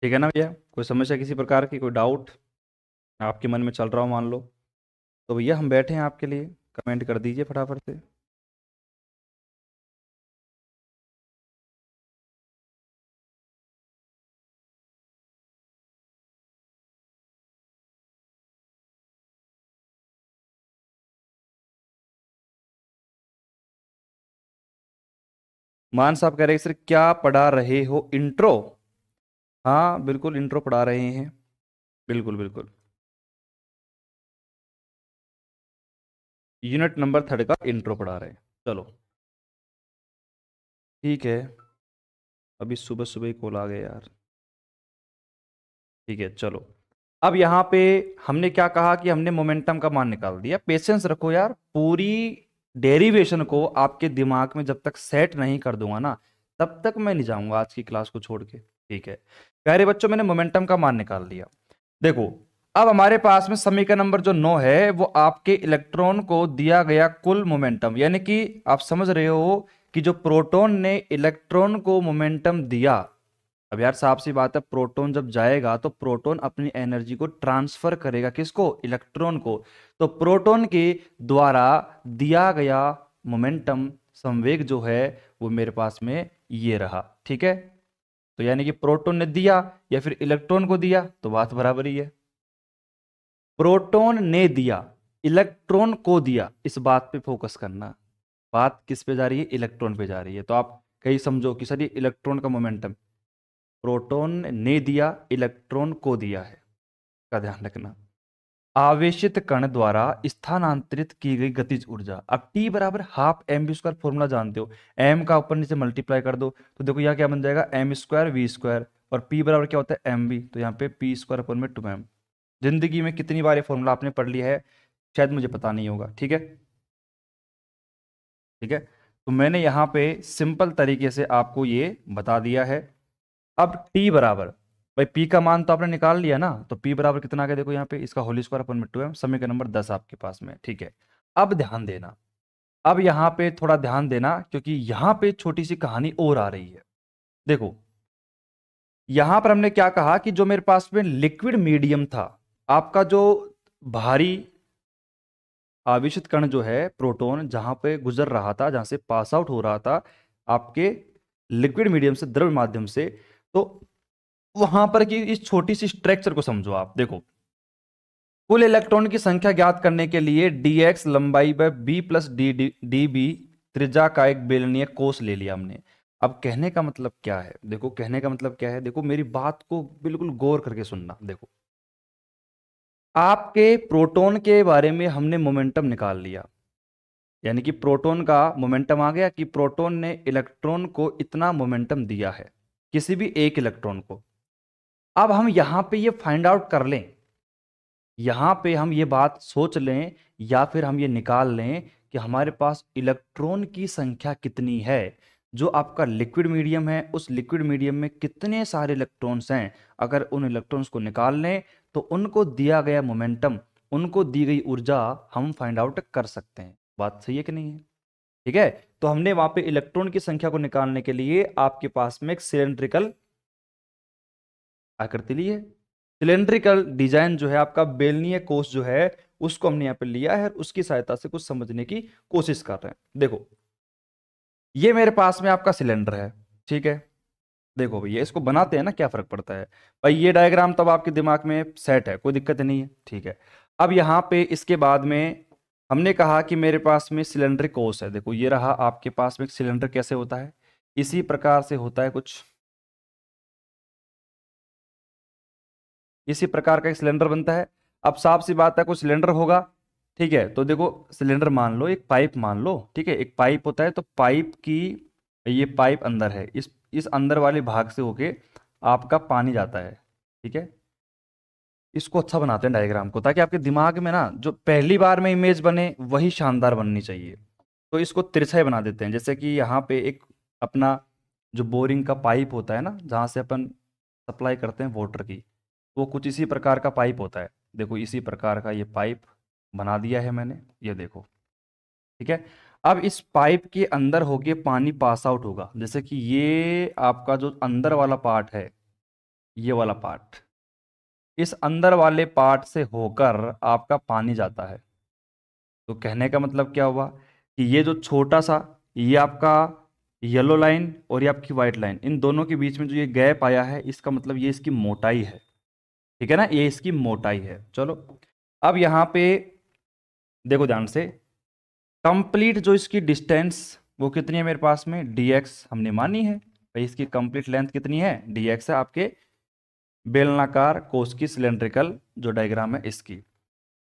ठीक है ना भैया कोई समस्या किसी प्रकार की कोई डाउट आपके मन में चल रहा हो मान लो तो भैया हम बैठे हैं आपके लिए कमेंट कर दीजिए फटाफट से मान साहब कह रहे हैं सर क्या पढ़ा रहे हो इंट्रो हाँ बिल्कुल इंट्रो पढ़ा रहे हैं बिल्कुल बिल्कुल यूनिट नंबर थर्ड का इंट्रो पढ़ा रहे हैं चलो ठीक है अभी सुबह सुबह ही कॉल आ गया यार ठीक है चलो अब यहाँ पे हमने क्या कहा कि हमने मोमेंटम का मान निकाल दिया पेशेंस रखो यार पूरी डेरिवेशन को आपके दिमाग में जब तक सेट नहीं कर दूंगा ना तब तक मैं नहीं जाऊंगा आज की क्लास को छोड़ के ठीक है प्यारे बच्चों मैंने मोमेंटम का मान निकाल लिया देखो अब हमारे पास में समीकरण नंबर जो नौ है वो आपके इलेक्ट्रॉन को दिया गया कुल मोमेंटम यानी कि आप समझ रहे हो कि जो प्रोटोन ने इलेक्ट्रॉन को मोमेंटम दिया अब यार साफ सी बात है प्रोटोन जब जाएगा तो प्रोटोन अपनी एनर्जी को ट्रांसफर करेगा किसको इलेक्ट्रॉन को तो प्रोटोन के द्वारा दिया गया मोमेंटम संवेग जो है वो मेरे पास में ये रहा ठीक है तो यानी कि प्रोटोन ने दिया या फिर इलेक्ट्रॉन को दिया तो बात बराबर ही है प्रोटोन ने दिया इलेक्ट्रॉन को दिया इस बात पे फोकस करना बात किस पे जा रही है इलेक्ट्रॉन पे जा रही है तो आप कहीं समझो कि सर ये इलेक्ट्रॉन का मोमेंटम प्रोटोन ने दिया इलेक्ट्रॉन को दिया है का ध्यान रखना आवेशित कण द्वारा स्थानांतरित की गई गतिज ऊर्जा अब टी बराबर half M B square formula जानते हो एम का ऊपर नीचे मल्टीप्लाई कर दो तो देखो यहाँ क्या बन जाएगा एम स्क्वायर वी स्क्वायर और पी बराबर क्या होता है एम बी तो यहाँ पे पी स्क्वायर अपन में टू एम जिंदगी में कितनी बार ये फॉर्मूला आपने पढ़ लिया है शायद मुझे पता नहीं होगा ठीक है ठीक है तो मैंने यहाँ पे सिंपल तरीके से आपको ये बता दिया है अब टी बराबर भाई पी का मान तो आपने निकाल लिया ना तो पी बराबर कितना आ गया देखो यहाँ पे इसका होली स्क्वायर अपन में टू एम समय का नंबर दस आपके पास में ठीक है अब ध्यान देना अब यहाँ पे थोड़ा ध्यान देना क्योंकि यहाँ पे छोटी सी कहानी और आ रही है देखो यहां पर हमने क्या कहा कि जो मेरे पास में लिक्विड मीडियम था आपका जो भारी आवेशित कण जो है प्रोटोन जहां पे गुजर रहा था जहां से पास आउट हो रहा था आपके लिक्विड मीडियम से द्रव्य माध्यम से तो वहां पर कि इस छोटी सी स्ट्रक्चर को समझो आप देखो कुल इलेक्ट्रॉन की संख्या ज्ञात करने के लिए dx लंबाई by b plus D D B त्रिज्या का एक बेलनीय कोष ले लिया हमने अब कहने का मतलब क्या है देखो कहने का मतलब क्या है देखो मेरी बात को बिल्कुल गौर करके सुनना देखो आपके प्रोटॉन के बारे में हमने मोमेंटम निकाल लिया यानी कि प्रोटॉन का मोमेंटम आ गया कि प्रोटॉन ने इलेक्ट्रॉन को इतना मोमेंटम दिया है किसी भी एक इलेक्ट्रॉन को अब हम यहाँ पे ये फाइंड आउट कर लें यहाँ पे हम ये बात सोच लें या फिर हम ये निकाल लें कि हमारे पास इलेक्ट्रॉन की संख्या कितनी है जो आपका लिक्विड मीडियम है उस लिक्विड मीडियम में कितने सारे इलेक्ट्रॉन्स हैं अगर उन इलेक्ट्रॉन्स को निकाल लें तो उनको दिया गया मोमेंटम उनको दी गई ऊर्जा हम फाइंड आउट कर सकते हैं बात सही है कि नहीं है ठीक है तो हमने वहाँ पे इलेक्ट्रॉन की संख्या को निकालने के लिए आपके पास में एक सिलेंड्रिकल आकृति ली है सिलेंड्रिकल डिजाइन जो है आपका बेलनीय कोष जो है उसको हमने यहाँ पर लिया है उसकी सहायता से कुछ समझने की कोशिश कर रहे हैं देखो ये मेरे पास में आपका सिलेंडर है ठीक है देखो भैया इसको बनाते हैं ना क्या फर्क पड़ता है भाई ये डायग्राम तब आपके दिमाग में सेट है कोई दिक्कत नहीं है ठीक है अब यहाँ पे इसके बाद में हमने कहा कि मेरे पास में सिलेंडर कोस है देखो ये रहा आपके पास में सिलेंडर कैसे होता है इसी प्रकार से होता है कुछ इसी प्रकार का एक सिलेंडर बनता है अब साफ सी बात है कोई सिलेंडर होगा ठीक है तो देखो सिलेंडर मान लो एक पाइप मान लो ठीक है एक पाइप होता है तो पाइप की ये पाइप अंदर है इस इस अंदर वाले भाग से होके आपका पानी जाता है ठीक है इसको अच्छा बनाते हैं डायग्राम को ताकि आपके दिमाग में ना जो पहली बार में इमेज बने वही शानदार बननी चाहिए तो इसको तिरछाई बना देते हैं जैसे कि यहाँ पे एक अपना जो बोरिंग का पाइप होता है ना जहाँ से अपन सप्लाई करते हैं वाटर की वो कुछ इसी प्रकार का पाइप होता है देखो इसी प्रकार का ये पाइप बना दिया है मैंने ये देखो ठीक है अब इस पाइप के अंदर होके पानी पास आउट होगा जैसे कि ये आपका जो अंदर वाला पार्ट है ये वाला पार्ट इस अंदर वाले पार्ट से होकर आपका पानी जाता है तो कहने का मतलब क्या हुआ कि ये जो छोटा सा ये आपका येलो लाइन और ये आपकी वाइट लाइन इन दोनों के बीच में जो ये गैप आया है इसका मतलब ये इसकी मोटाई है ठीक है ना ये इसकी मोटाई है चलो अब यहाँ पे देखो ध्यान से कंप्लीट जो इसकी डिस्टेंस वो कितनी है मेरे पास में डी एक्स हमने मानी है भाई इसकी कंप्लीट लेंथ कितनी है डी एक्स है आपके बेलनाकार कोस की सिलेंड्रिकल जो डायग्राम है इसकी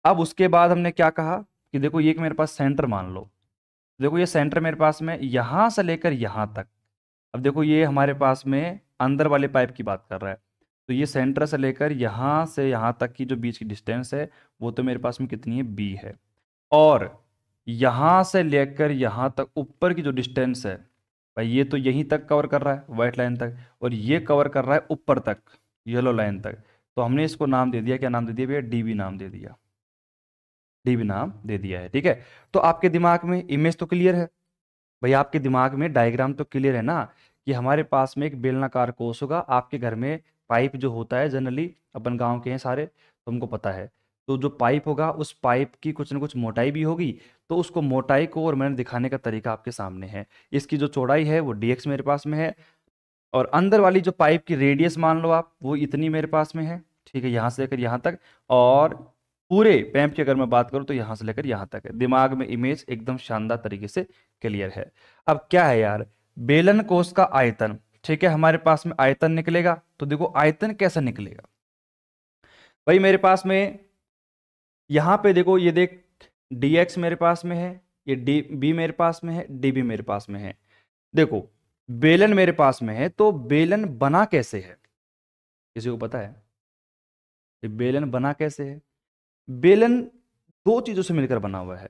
अब उसके बाद हमने क्या कहा कि देखो ये कि मेरे पास सेंटर मान लो देखो ये सेंटर मेरे पास में यहाँ से लेकर यहाँ तक अब देखो ये हमारे पास में अंदर वाले पाइप की बात कर रहा है तो ये सेंटर से लेकर यहाँ से यहाँ तक की जो बीच की डिस्टेंस है वो तो मेरे पास में कितनी है बी है और यहाँ से लेकर यहाँ तक ऊपर की जो डिस्टेंस है भाई ये तो यहीं तक कवर कर रहा है वाइट लाइन तक और ये कवर कर रहा है ऊपर तक येलो लाइन तक तो हमने इसको नाम दे दिया क्या नाम दे दिया भैया डी नाम दे दिया डी नाम दे दिया है ठीक है तो आपके दिमाग में इमेज तो क्लियर है भाई आपके दिमाग में डायग्राम तो क्लियर है ना कि हमारे पास में एक बेलनाकार कोष होगा आपके घर में पाइप जो होता है जनरली अपन गांव के हैं सारे तो हमको पता है तो जो पाइप होगा उस पाइप की कुछ ना कुछ मोटाई भी होगी तो उसको मोटाई को और मैंने दिखाने का तरीका आपके सामने है इसकी जो चौड़ाई है वो डी मेरे पास में है और अंदर वाली जो पाइप की रेडियस मान लो आप वो इतनी मेरे पास में है ठीक है यहाँ से लेकर यहाँ तक और पूरे पैम्प की अगर मैं बात करूँ तो यहाँ से लेकर यहाँ तक है दिमाग में इमेज एकदम शानदार तरीके से क्लियर है अब क्या है यार बेलन कोष का आयतन ठीक है हमारे पास में आयतन निकलेगा तो देखो आयतन कैसा निकलेगा भाई मेरे पास में यहां पे देखो ये देख डी एक्स मेरे पास में है ये डी बी मेरे पास में है डी बी मेरे पास में है देखो बेलन मेरे पास में है तो बेलन बना कैसे है किसी को पता है ये बेलन बना कैसे है बेलन दो चीज़ों से मिलकर बना हुआ है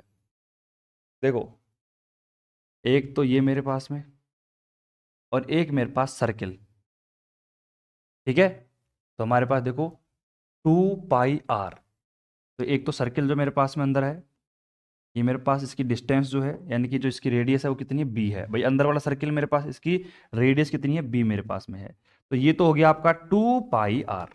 देखो एक तो ये मेरे पास में और एक मेरे पास सर्किल ठीक है तो हमारे पास देखो टू पाई आर तो एक तो सर्किल जो मेरे पास में अंदर है ये मेरे पास इसकी डिस्टेंस जो है यानी कि जो इसकी रेडियस है वो कितनी है बी है भाई अंदर वाला सर्किल मेरे पास इसकी रेडियस कितनी है बी मेरे पास में है तो ये तो हो गया आपका two pi R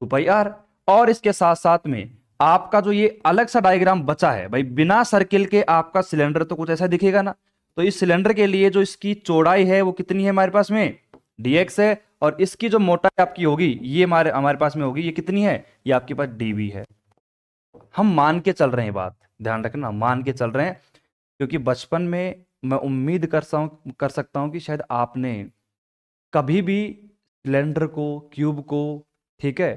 two pi R और इसके साथ साथ में आपका जो ये अलग सा डायग्राम बचा है भाई बिना सर्किल के आपका सिलेंडर तो कुछ ऐसा दिखेगा ना तो इस सिलेंडर के लिए जो इसकी चौड़ाई है वो कितनी है हमारे पास में डी है और इसकी जो मोटाई आपकी होगी ये हमारे हमारे पास में होगी ये कितनी है ये आपके पास डी है हम मान के चल रहे हैं बात ध्यान रखना मान के चल रहे हैं क्योंकि बचपन में मैं उम्मीद कर सा कर सकता हूं कि शायद आपने कभी भी सिलेंडर को क्यूब को ठीक है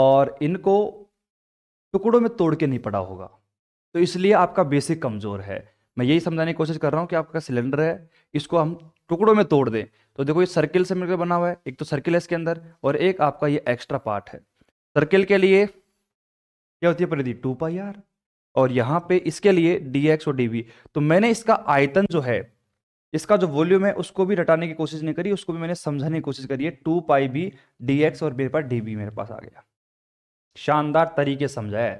और इनको टुकड़ों में तोड़ के नहीं पड़ा होगा तो इसलिए आपका बेसिक कमज़ोर है मैं यही समझाने की कोशिश कर रहा हूँ कि आपका सिलेंडर है इसको हम टुकड़ों में तोड़ दें तो देखो ये सर्किल से मिलकर बना हुआ है एक तो सर्किल है इसके अंदर और एक आपका ये एक्स्ट्रा पार्ट है सर्किल के लिए क्या होती है परिधि टू पाई आर और यहाँ पे इसके लिए डी एक्स और डी तो मैंने इसका आयतन जो है इसका जो वॉल्यूम है उसको भी रटाने की कोशिश नहीं करी उसको भी मैंने समझाने की कोशिश करी है two pi B D X और मेरे पास डी बी मेरे पास आ गया शानदार तरीके समझाया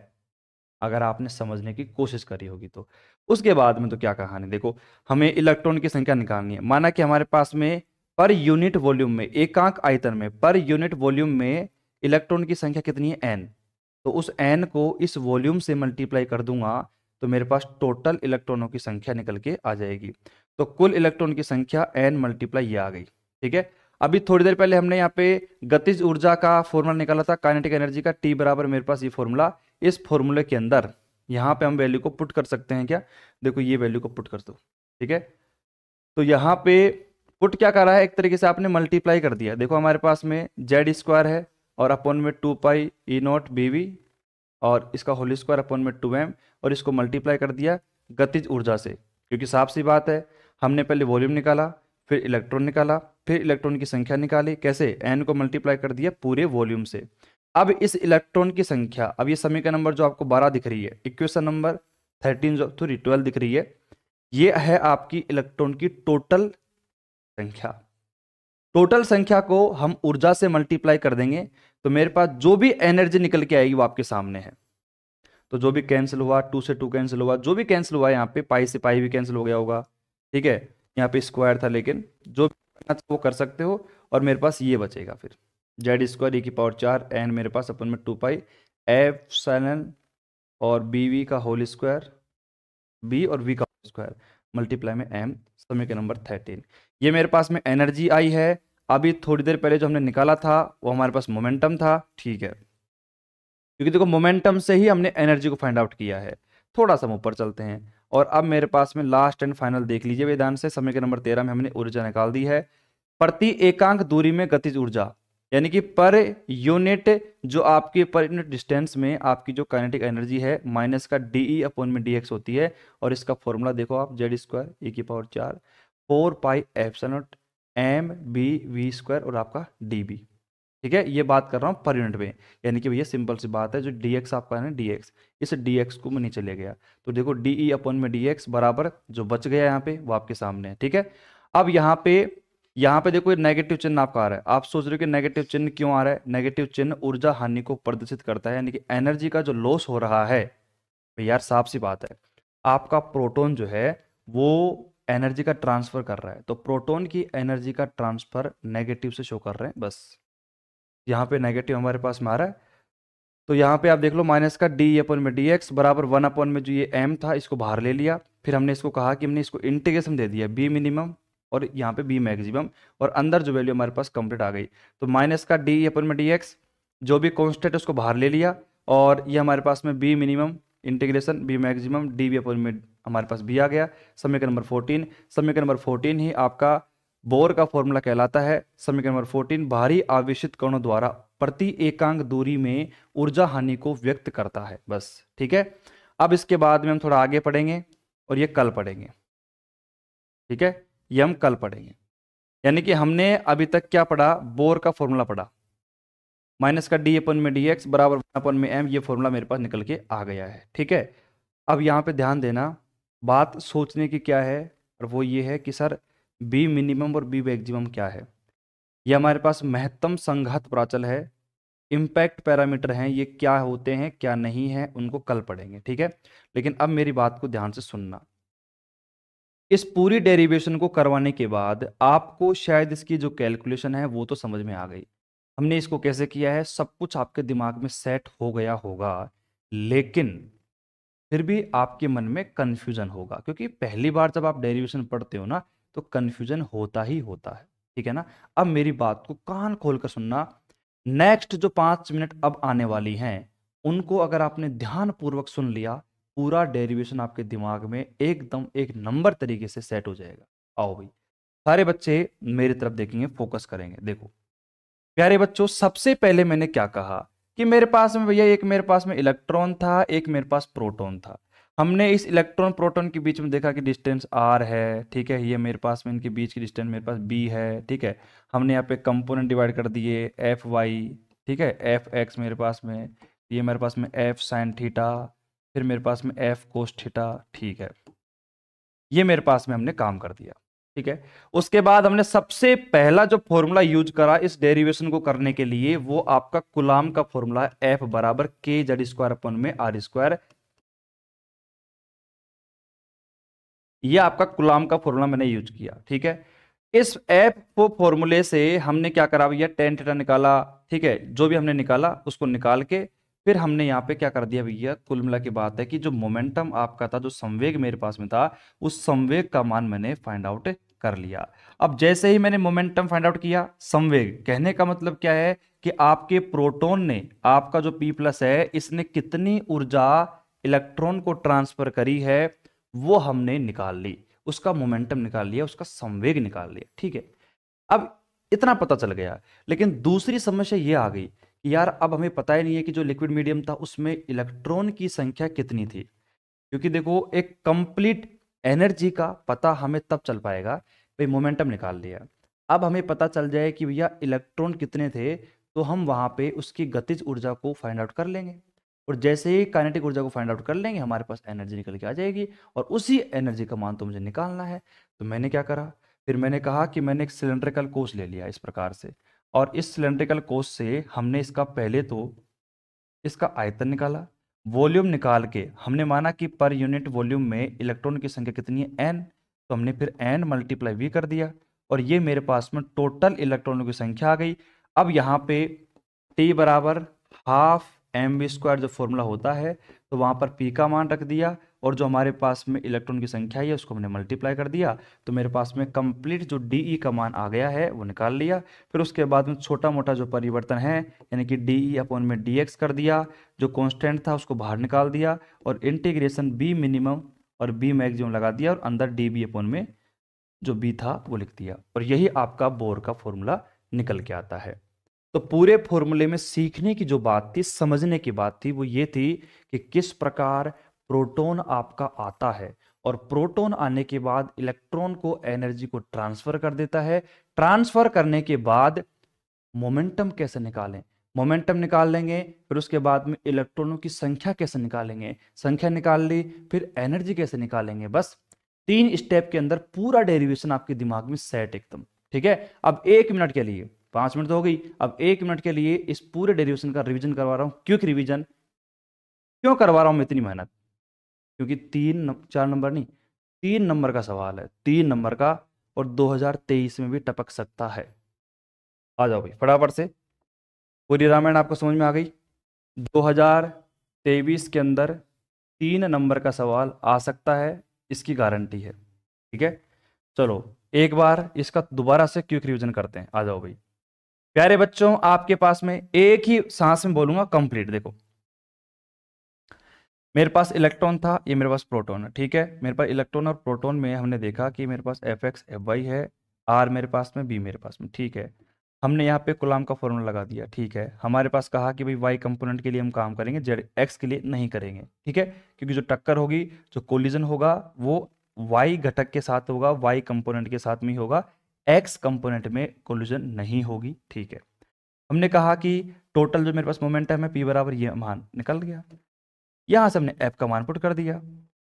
अगर आपने समझने की कोशिश करी होगी तो उसके बाद में तो क्या कहानी देखो हमें इलेक्ट्रॉन की संख्या निकालनी है माना कि हमारे पास में पर यूनिट वॉल्यूम में एकांक आयतन में पर यूनिट वॉल्यूम में इलेक्ट्रॉन की संख्या कितनी है एन तो उस एन को इस वॉल्यूम से मल्टीप्लाई कर दूंगा तो मेरे पास टोटल इलेक्ट्रॉनों की संख्या निकल के आ जाएगी तो कुल इलेक्ट्रॉन की संख्या एन मल्टीप्लाई ये आ गई ठीक है अभी थोड़ी देर पहले हमने यहाँ पे गतिज ऊर्जा का फॉर्मूला निकाला था काइनेटिक एनर्जी का टी बराबर मेरे पास ये फॉर्मूला इस फॉर्मूले के अंदर यहाँ पे हम वैल्यू को पुट कर सकते हैं क्या देखो ये वैल्यू को पुट कर दो ठीक है तो यहाँ पे पुट क्या करा है एक तरीके से आपने मल्टीप्लाई कर दिया देखो हमारे पास में जेड स्क्वायर है और अपन में two pi E naught B V और इसका होल स्क्वायर अपन में टू एम और इसको मल्टीप्लाई कर दिया गतिज ऊर्जा से क्योंकि साफ सी बात है हमने पहले वॉल्यूम निकाला फिर इलेक्ट्रॉन निकाला फिर इलेक्ट्रॉन की संख्या निकाली कैसे एन को मल्टीप्लाई कर दिया पूरे वॉल्यूम से अब इस इलेक्ट्रॉन की संख्या अब ये का नंबर जो आपको बारह दिख रही है इक्वेशन नंबर थर्टीन जो थ्री ट्वेल्व दिख रही है ये है आपकी इलेक्ट्रॉन की टोटल संख्या टोटल संख्या को हम ऊर्जा से मल्टीप्लाई कर देंगे तो मेरे पास जो भी एनर्जी निकल के आएगी वो आपके सामने है तो जो भी कैंसिल हुआ टू से टू कैंसिल हुआ जो भी कैंसिल हुआ यहाँ पे पाई से पाई भी कैंसिल हो गया होगा ठीक है यहाँ पे स्क्वायर था लेकिन जो भी वो कर सकते हो और मेरे पास ये बचेगा फिर जेड स्क्वायर ई की पावर चार एन मेरे पास अपन में टू पाई एफ सैन और बी वी का होल स्क्वायर बी और वी का होल स्क्वायर मल्टीप्लाई में एम के नंबर थर्टीन ये मेरे पास में एनर्जी आई है अभी थोड़ी देर पहले जो हमने निकाला था वो हमारे पास मोमेंटम था ठीक है क्योंकि देखो मोमेंटम से ही हमने एनर्जी को फाइंड आउट किया है थोड़ा सा हम ऊपर चलते हैं और अब मेरे पास में लास्ट एंड फाइनल देख लीजिए वेदान से समय के नंबर तेरह में हमने ऊर्जा निकाल दी है प्रति एकांक दूरी में गतिज ऊर्जा यानी कि पर यूनिट जो आपके पर यूनिट डिस्टेंस में आपकी जो काइनेटिक एनर्जी है माइनस का डी ई e अपोन में डी एक्स होती है और इसका फॉर्मूला देखो आप जेड स्क्वायर ए की पावर चार four pi epsilon M B V square और आपका डी बी ठीक है ये बात कर रहा हूँ पर यूनिट में यानी कि भैया सिंपल सी बात है जो डी एक्स आपका है ना डी एक्स इस डी एक्स को मैं नीचे ले गया तो देखो डी ई e अपोन में डी एक्स बराबर जो बच गया यहाँ पे वो आपके सामने है ठीक है अब यहाँ पे यहाँ पे देखो ये नेगेटिव चिन्ह आपका आ रहा है आप सोच रहे हो कि नेगेटिव चिन्ह क्यों आ रहा है नेगेटिव चिन्ह ऊर्जा हानि को प्रदर्शित करता है यानी कि एनर्जी का जो लॉस हो रहा है यार साफ सी बात है आपका प्रोटोन जो है वो एनर्जी का ट्रांसफर कर रहा है तो प्रोटोन की एनर्जी का ट्रांसफर नेगेटिव से शो कर रहे हैं बस यहाँ पे नेगेटिव हमारे पास में आ रहा है तो यहाँ पे आप देख लो माइनस का डी अपन में डी एक्स बराबर वन अपन में जो ये एम था इसको बाहर ले लिया फिर हमने इसको कहा कि हमने इसको इंटीग्रेशन दे दिया बी मिनिमम और यहाँ पे बी मैक्सिमम और अंदर जो वैल्यू हमारे पास कंप्लीट आ गई तो माइनस का डी अपन में डी एक्स जो भी कॉन्स्टेंट उसको बाहर ले लिया और ये हमारे पास में B minimum integration B maximum D B upon में हमारे पास बी आ गया समीकरण नंबर फोर्टीन समीकरण नंबर फोर्टीन ही आपका बोर का फॉर्मूला कहलाता है समीकरण नंबर फोर्टीन भारी आवेशित कणों द्वारा प्रति एकांक दूरी में ऊर्जा हानि को व्यक्त करता है बस ठीक है अब इसके बाद में हम थोड़ा आगे पढ़ेंगे और ये कल पढ़ेंगे ठीक है ये हम कल पढ़ेंगे यानी कि हमने अभी तक क्या पढ़ा बोर का फॉर्मूला पढ़ा माइनस का डी अपन में डी एक्स बराबर अपन में एम ये फॉर्मूला मेरे पास निकल के आ गया है ठीक है अब यहाँ पे ध्यान देना बात सोचने की क्या है और वो ये है कि सर बी मिनिमम और बी मैक्सिमम क्या है ये हमारे पास महत्तम संघात प्राचल है इम्पैक्ट पैरामीटर हैं ये क्या होते हैं क्या नहीं है उनको कल पढ़ेंगे ठीक है लेकिन अब मेरी बात को ध्यान से सुनना इस पूरी डेरिवेशन को करवाने के बाद आपको शायद इसकी जो कैलकुलेशन है वो तो समझ में आ गई हमने इसको कैसे किया है सब कुछ आपके दिमाग में सेट हो गया होगा लेकिन फिर भी आपके मन में कन्फ्यूजन होगा क्योंकि पहली बार जब आप डेरिवेशन पढ़ते हो ना तो कन्फ्यूजन होता ही होता है ठीक है ना अब मेरी बात को कान खोल कर सुनना नेक्स्ट जो पाँच मिनट अब आने वाली हैं उनको अगर आपने ध्यानपूर्वक सुन लिया पूरा डेरिवेशन आपके दिमाग में एकदम एक नंबर तरीके से सेट हो जाएगा आओ भाई सारे बच्चे मेरी तरफ देखेंगे फोकस करेंगे देखो प्यारे बच्चों सबसे पहले मैंने क्या कहा कि मेरे पास में भैया एक मेरे पास में इलेक्ट्रॉन था एक मेरे पास प्रोटोन था हमने इस इलेक्ट्रॉन प्रोटोन के बीच में देखा कि डिस्टेंस आर है ठीक है ये मेरे पास में इनके बीच की डिस्टेंस मेरे पास बी है ठीक है हमने यहाँ पे कंपोनेंट डिवाइड कर दिए एफ वाई ठीक है एफ एक्स मेरे पास में ये मेरे पास में एफ साइन थीटा फिर मेरे पास में एफ कोस थीटा ठीक है ये मेरे पास में हमने काम कर दिया ठीक है उसके बाद हमने सबसे पहला जो फॉर्मूला यूज करा इस डेरिवेशन को करने के लिए वो आपका कुलाम का फॉर्मूला है एफ बराबर के जड स्क्वायर अपन में आर स्क्वायर ये आपका कुलाम का फॉर्मूला मैंने यूज किया ठीक है इस एफ को फॉर्मूले से हमने क्या करा भैया टेन टेटा निकाला ठीक है जो भी हमने निकाला उसको निकाल के फिर हमने यहाँ पे क्या कर दिया भैया कुल मिला की बात है कि जो मोमेंटम आपका था जो संवेग मेरे पास में था उस संवेग का मान मैंने फाइंड आउट कर लिया अब जैसे ही मैंने मोमेंटम फाइंड आउट किया संवेग कहने का मतलब क्या है कि आपके प्रोटोन ने आपका जो पी प्लस है इसने कितनी ऊर्जा इलेक्ट्रॉन को ट्रांसफर करी है वो हमने निकाल ली उसका मोमेंटम निकाल लिया उसका संवेग निकाल लिया ठीक है अब इतना पता चल गया लेकिन दूसरी समस्या ये आ गई यार अब हमें पता ही नहीं है कि जो लिक्विड मीडियम था उसमें इलेक्ट्रॉन की संख्या कितनी थी क्योंकि देखो एक कंप्लीट एनर्जी का पता हमें तब चल पाएगा भाई मोमेंटम निकाल लिया अब हमें पता चल जाए कि भैया इलेक्ट्रॉन कितने थे तो हम वहाँ पे उसकी गतिज ऊर्जा को फाइंड आउट कर लेंगे और जैसे ही काइनेटिक ऊर्जा को फाइंड आउट कर लेंगे हमारे पास एनर्जी निकल के आ जाएगी और उसी एनर्जी का मान तो मुझे निकालना है तो मैंने क्या करा फिर मैंने कहा कि मैंने एक सिलेंड्रिकल कोष ले लिया इस प्रकार से और इस सिलेंड्रिकल कोस से हमने इसका पहले तो इसका आयतन निकाला वॉल्यूम निकाल के हमने माना कि पर यूनिट वॉल्यूम में इलेक्ट्रॉन की संख्या कितनी है एन तो हमने फिर एन मल्टीप्लाई भी कर दिया और ये मेरे पास में टोटल इलेक्ट्रॉनों की संख्या आ गई अब यहाँ पे टी बराबर हाफ एम वी स्क्वायर जो फॉर्मूला होता है तो वहाँ पर पी का मान रख दिया और जो हमारे पास में इलेक्ट्रॉन की संख्या है उसको हमने मल्टीप्लाई कर दिया तो मेरे पास में कंप्लीट जो डी ई e का मान आ गया है वो निकाल लिया फिर उसके बाद में छोटा मोटा जो परिवर्तन है यानी कि डी ई e अपॉन में डी एक्स कर दिया जो कॉन्स्टेंट था उसको बाहर निकाल दिया और इंटीग्रेशन बी मिनिमम और बी मैक्सिमम लगा दिया और अंदर डी बी अपॉन में जो बी था वो लिख दिया और यही आपका बोर का फॉर्मूला निकल के आता है तो पूरे फॉर्मूले में सीखने की जो बात थी समझने की बात थी वो ये थी कि किस प्रकार प्रोटॉन आपका आता है और प्रोटॉन आने के बाद इलेक्ट्रॉन को एनर्जी को ट्रांसफर कर देता है ट्रांसफर करने के बाद मोमेंटम कैसे निकालें मोमेंटम निकाल लेंगे फिर उसके बाद में इलेक्ट्रॉनों की संख्या कैसे निकालेंगे संख्या निकाल ली फिर एनर्जी कैसे निकालेंगे बस तीन स्टेप के अंदर पूरा डेरिवेशन आपके दिमाग में सेट एकदम ठीक है अब एक मिनट के लिए पांच मिनट तो हो गई अब एक मिनट के लिए इस पूरे डेरिवेशन का रिविजन करवा रहा हूं क्यों रिविजन क्यों करवा रहा हूं मैं इतनी मेहनत क्योंकि तीन चार नंबर नहीं तीन नंबर का सवाल है तीन नंबर का और 2023 में भी टपक सकता है आ जाओ भाई फटाफट से पूरी रामायण आपको समझ में आ गई 2023 के अंदर तीन नंबर का सवाल आ सकता है इसकी गारंटी है ठीक है चलो एक बार इसका दोबारा से क्विक रिविजन करते हैं आ जाओ भाई प्यारे बच्चों आपके पास में एक ही सांस में बोलूंगा कंप्लीट देखो मेरे पास इलेक्ट्रॉन था ये मेरे पास प्रोटोन है ठीक है मेरे पास इलेक्ट्रॉन और प्रोटोन में हमने देखा कि मेरे पास एफ एक्स एफ वाई है आर मेरे पास में बी मेरे पास में ठीक है हमने यहाँ पे गुलाम का फॉर्मूला लगा दिया ठीक है हमारे पास कहा कि भाई वाई कंपोनेंट के लिए हम काम करेंगे जेड एक्स के लिए नहीं करेंगे ठीक है क्योंकि जो टक्कर होगी जो कोलिजन होगा वो वाई घटक के साथ होगा वाई कंपोनेंट के साथ में होगा एक्स कंपोनेंट में कोलिजन नहीं होगी ठीक है हमने कहा कि टोटल जो मेरे पास मोमेंटम है पी बराबर ये मान निकल गया यहाँ से हमने एफ का मान पुट कर दिया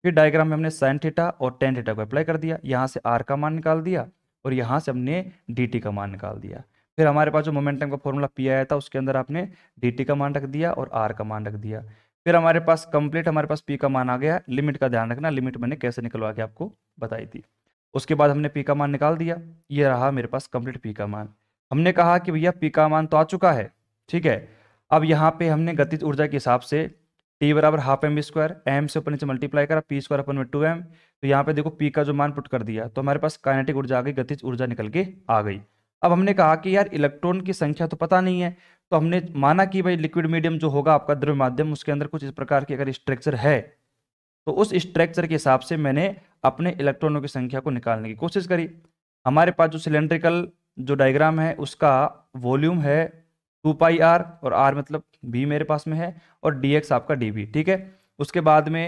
फिर डायग्राम में हमने साइन थीटा और टेन थीटा को अप्लाई कर दिया यहाँ से आर का मान निकाल दिया और यहाँ से हमने डी का मान निकाल दिया फिर हमारे पास जो मोमेंटम का फॉर्मूला पी आया था उसके अंदर आपने डी का मान रख दिया और आर का मान रख दिया फिर हमारे पास कंप्लीट हमारे पास पी का मान आ गया लिमिट का ध्यान रखना लिमिट मैंने कैसे निकलवा के आपको बताई थी उसके बाद हमने पी का मान निकाल दिया ये रहा मेरे पास कंप्लीट पी का मान हमने कहा कि भैया पी का मान तो आ चुका है ठीक है अब यहाँ पे हमने गतिज ऊर्जा के हिसाब से टी बराबर हाफ एम स्क्वायर एम से ऊपर नीचे मल्टीप्लाई करा पी स्क्वायर अपन में टू एम तो यहाँ पे देखो पी का जो मान पुट कर दिया तो हमारे पास काइनेटिक ऊर्जा आ गई गतिज ऊर्जा निकल के आ गई अब हमने कहा कि यार इलेक्ट्रॉन की संख्या तो पता नहीं है तो हमने माना कि भाई लिक्विड मीडियम जो होगा आपका द्रव्य माध्यम उसके अंदर कुछ इस प्रकार की अगर स्ट्रक्चर है तो उस स्ट्रक्चर के हिसाब से मैंने अपने इलेक्ट्रॉनों की संख्या को निकालने की कोशिश करी हमारे पास जो सिलेंड्रिकल जो डायग्राम है उसका वॉल्यूम है टू पाई आर और आर मतलब बी मेरे पास में है और डी एक्स आपका डी बी ठीक है उसके बाद में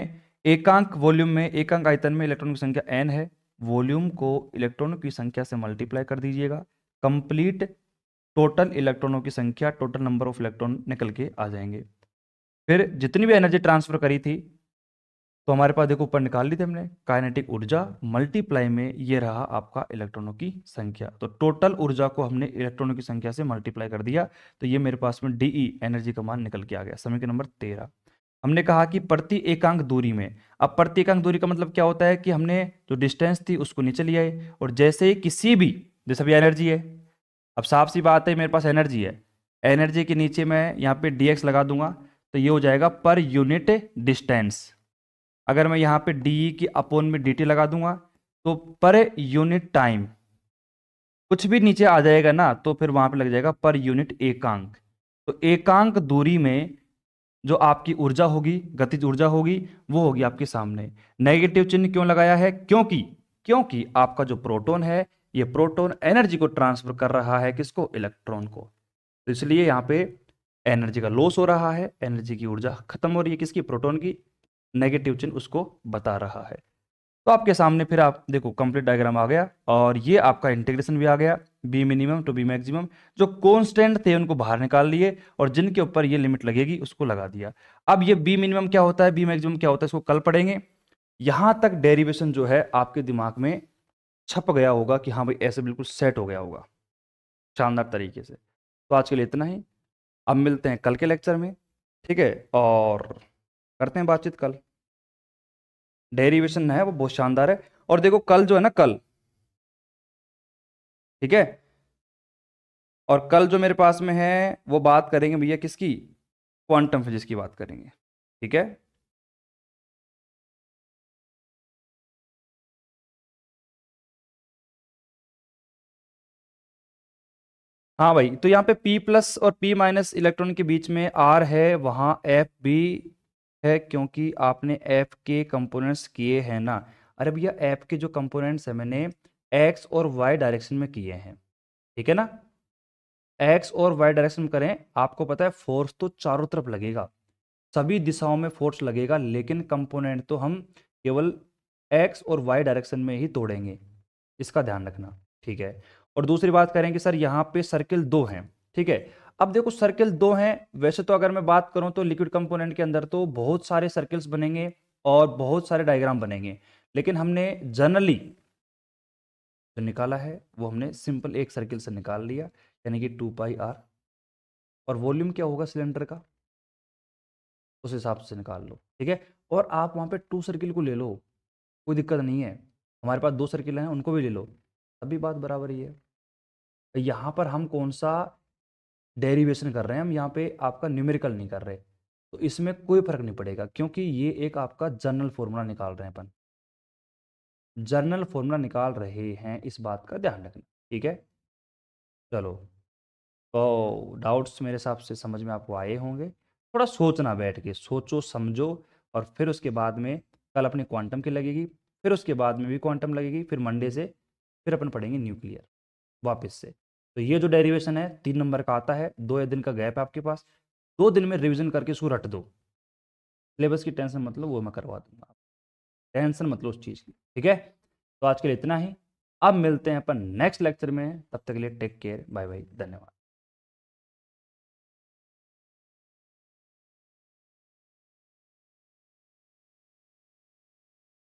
एकांक वॉल्यूम में एकांक आयतन में इलेक्ट्रॉन की संख्या एन है वॉल्यूम को इलेक्ट्रॉनों की संख्या से मल्टीप्लाई कर दीजिएगा कंप्लीट टोटल इलेक्ट्रॉनों की संख्या टोटल नंबर ऑफ इलेक्ट्रॉन निकल के आ जाएंगे फिर जितनी भी एनर्जी ट्रांसफर करी थी तो हमारे पास देखो ऊपर निकाल ली थी हमने काइनेटिक ऊर्जा मल्टीप्लाई में ये रहा आपका इलेक्ट्रॉनों की संख्या तो टोटल ऊर्जा को हमने इलेक्ट्रॉनों की संख्या से मल्टीप्लाई कर दिया तो ये मेरे पास में ई एनर्जी e का मान निकल के आ गया समय के नंबर तेरह हमने कहा कि प्रति एकांक दूरी में अब प्रति एकांक दूरी का मतलब क्या होता है कि हमने जो डिस्टेंस थी उसको नीचे लिया है और जैसे ही किसी भी जैसे भी एनर्जी है अब साफ सी बात है मेरे पास एनर्जी है एनर्जी के नीचे मैं यहाँ पे डी लगा दूंगा तो ये हो जाएगा पर यूनिट डिस्टेंस अगर मैं यहाँ पे डी की अपोन में डी लगा दूंगा तो पर यूनिट टाइम कुछ भी नीचे आ जाएगा ना तो फिर वहां पे लग जाएगा पर यूनिट एकांक तो एकांक दूरी में जो आपकी ऊर्जा होगी गतिज ऊर्जा होगी वो होगी आपके सामने नेगेटिव चिन्ह क्यों लगाया है क्योंकि क्योंकि आपका जो प्रोटोन है ये प्रोटोन एनर्जी को ट्रांसफर कर रहा है किसको इलेक्ट्रॉन को तो इसलिए यहाँ पे एनर्जी का लॉस हो रहा है एनर्जी की ऊर्जा खत्म हो रही है किसकी प्रोटोन की नेगेटिव चिन्ह उसको बता रहा है तो आपके सामने फिर आप देखो कंप्लीट डायग्राम आ गया और ये आपका इंटीग्रेशन भी आ गया B minimum to B maximum जो कॉन्स्टेंट थे उनको बाहर निकाल लिए और जिनके ऊपर ये लिमिट लगेगी उसको लगा दिया अब ये बी मिनिमम क्या होता है बी मैक्सिमम क्या होता है इसको कल पढ़ेंगे यहाँ तक डेरिवेशन जो है आपके दिमाग में छप गया होगा कि हाँ भाई ऐसे बिल्कुल सेट हो गया होगा शानदार तरीके से तो आज के लिए इतना ही अब मिलते हैं कल के लेक्चर में ठीक है और करते हैं बातचीत कल डेरिवेशन है वो बहुत शानदार है और देखो कल जो है ना कल ठीक है और कल जो मेरे पास में है वो बात करेंगे भैया किसकी क्वांटम फिजिक्स की बात करेंगे ठीक है हाँ भाई तो यहाँ पे P प्लस और P माइनस इलेक्ट्रॉन के बीच में R है वहाँ F भी है क्योंकि आपने ऐप के कंपोनेंट्स किए हैं ना अरे भैया ऐप के जो कंपोनेंट्स हैं मैंने एक्स और वाई डायरेक्शन में किए हैं ठीक है ना एक्स और वाई डायरेक्शन करें आपको पता है फोर्स तो चारों तरफ लगेगा सभी दिशाओं में फोर्स लगेगा लेकिन कंपोनेंट तो हम केवल एक्स और वाई डायरेक्शन में ही तोड़ेंगे इसका ध्यान रखना ठीक है और दूसरी बात करें कि सर यहाँ पे सर्किल दो हैं ठीक है अब देखो सर्किल दो हैं वैसे तो अगर मैं बात करूं तो लिक्विड कंपोनेंट के अंदर तो बहुत सारे सर्किल्स बनेंगे और बहुत सारे डायग्राम बनेंगे लेकिन हमने जनरली जो निकाला है वो हमने सिंपल एक सर्किल से निकाल लिया यानी कि टू पाई आर और वॉल्यूम क्या होगा सिलेंडर का उस हिसाब से निकाल लो ठीक है और आप वहाँ पर टू सर्किल को ले लो कोई दिक्कत नहीं है हमारे पास दो सर्किल हैं उनको भी ले लो अभी बात बराबर ही है तो यहाँ पर हम कौन सा डेरिवेशन कर रहे हैं हम यहाँ पे आपका न्यूमेरिकल नहीं कर रहे तो इसमें कोई फर्क नहीं पड़ेगा क्योंकि ये एक आपका जर्नल फॉर्मूला निकाल रहे हैं अपन जर्नल फॉर्मूला निकाल रहे हैं इस बात का ध्यान रखना ठीक है चलो तो डाउट्स मेरे हिसाब से समझ में आपको आए होंगे थोड़ा सोचना बैठ के सोचो समझो और फिर उसके बाद में कल अपनी क्वांटम की लगेगी फिर उसके बाद में भी क्वांटम लगेगी फिर मंडे से फिर अपन पढ़ेंगे न्यूक्लियर वापस से तो ये जो डेरिवेशन है तीन नंबर का आता है दो या दिन का गैप है आपके पास दो दिन में रिविजन करके इसको रट दो सिलेबस की टेंशन मतलब वो मैं करवा दूंगा टेंशन मतलब उस चीज़ की ठीक है तो आज के लिए इतना ही अब मिलते हैं अपन नेक्स्ट लेक्चर में तब तक के लिए टेक केयर बाय बाय धन्यवाद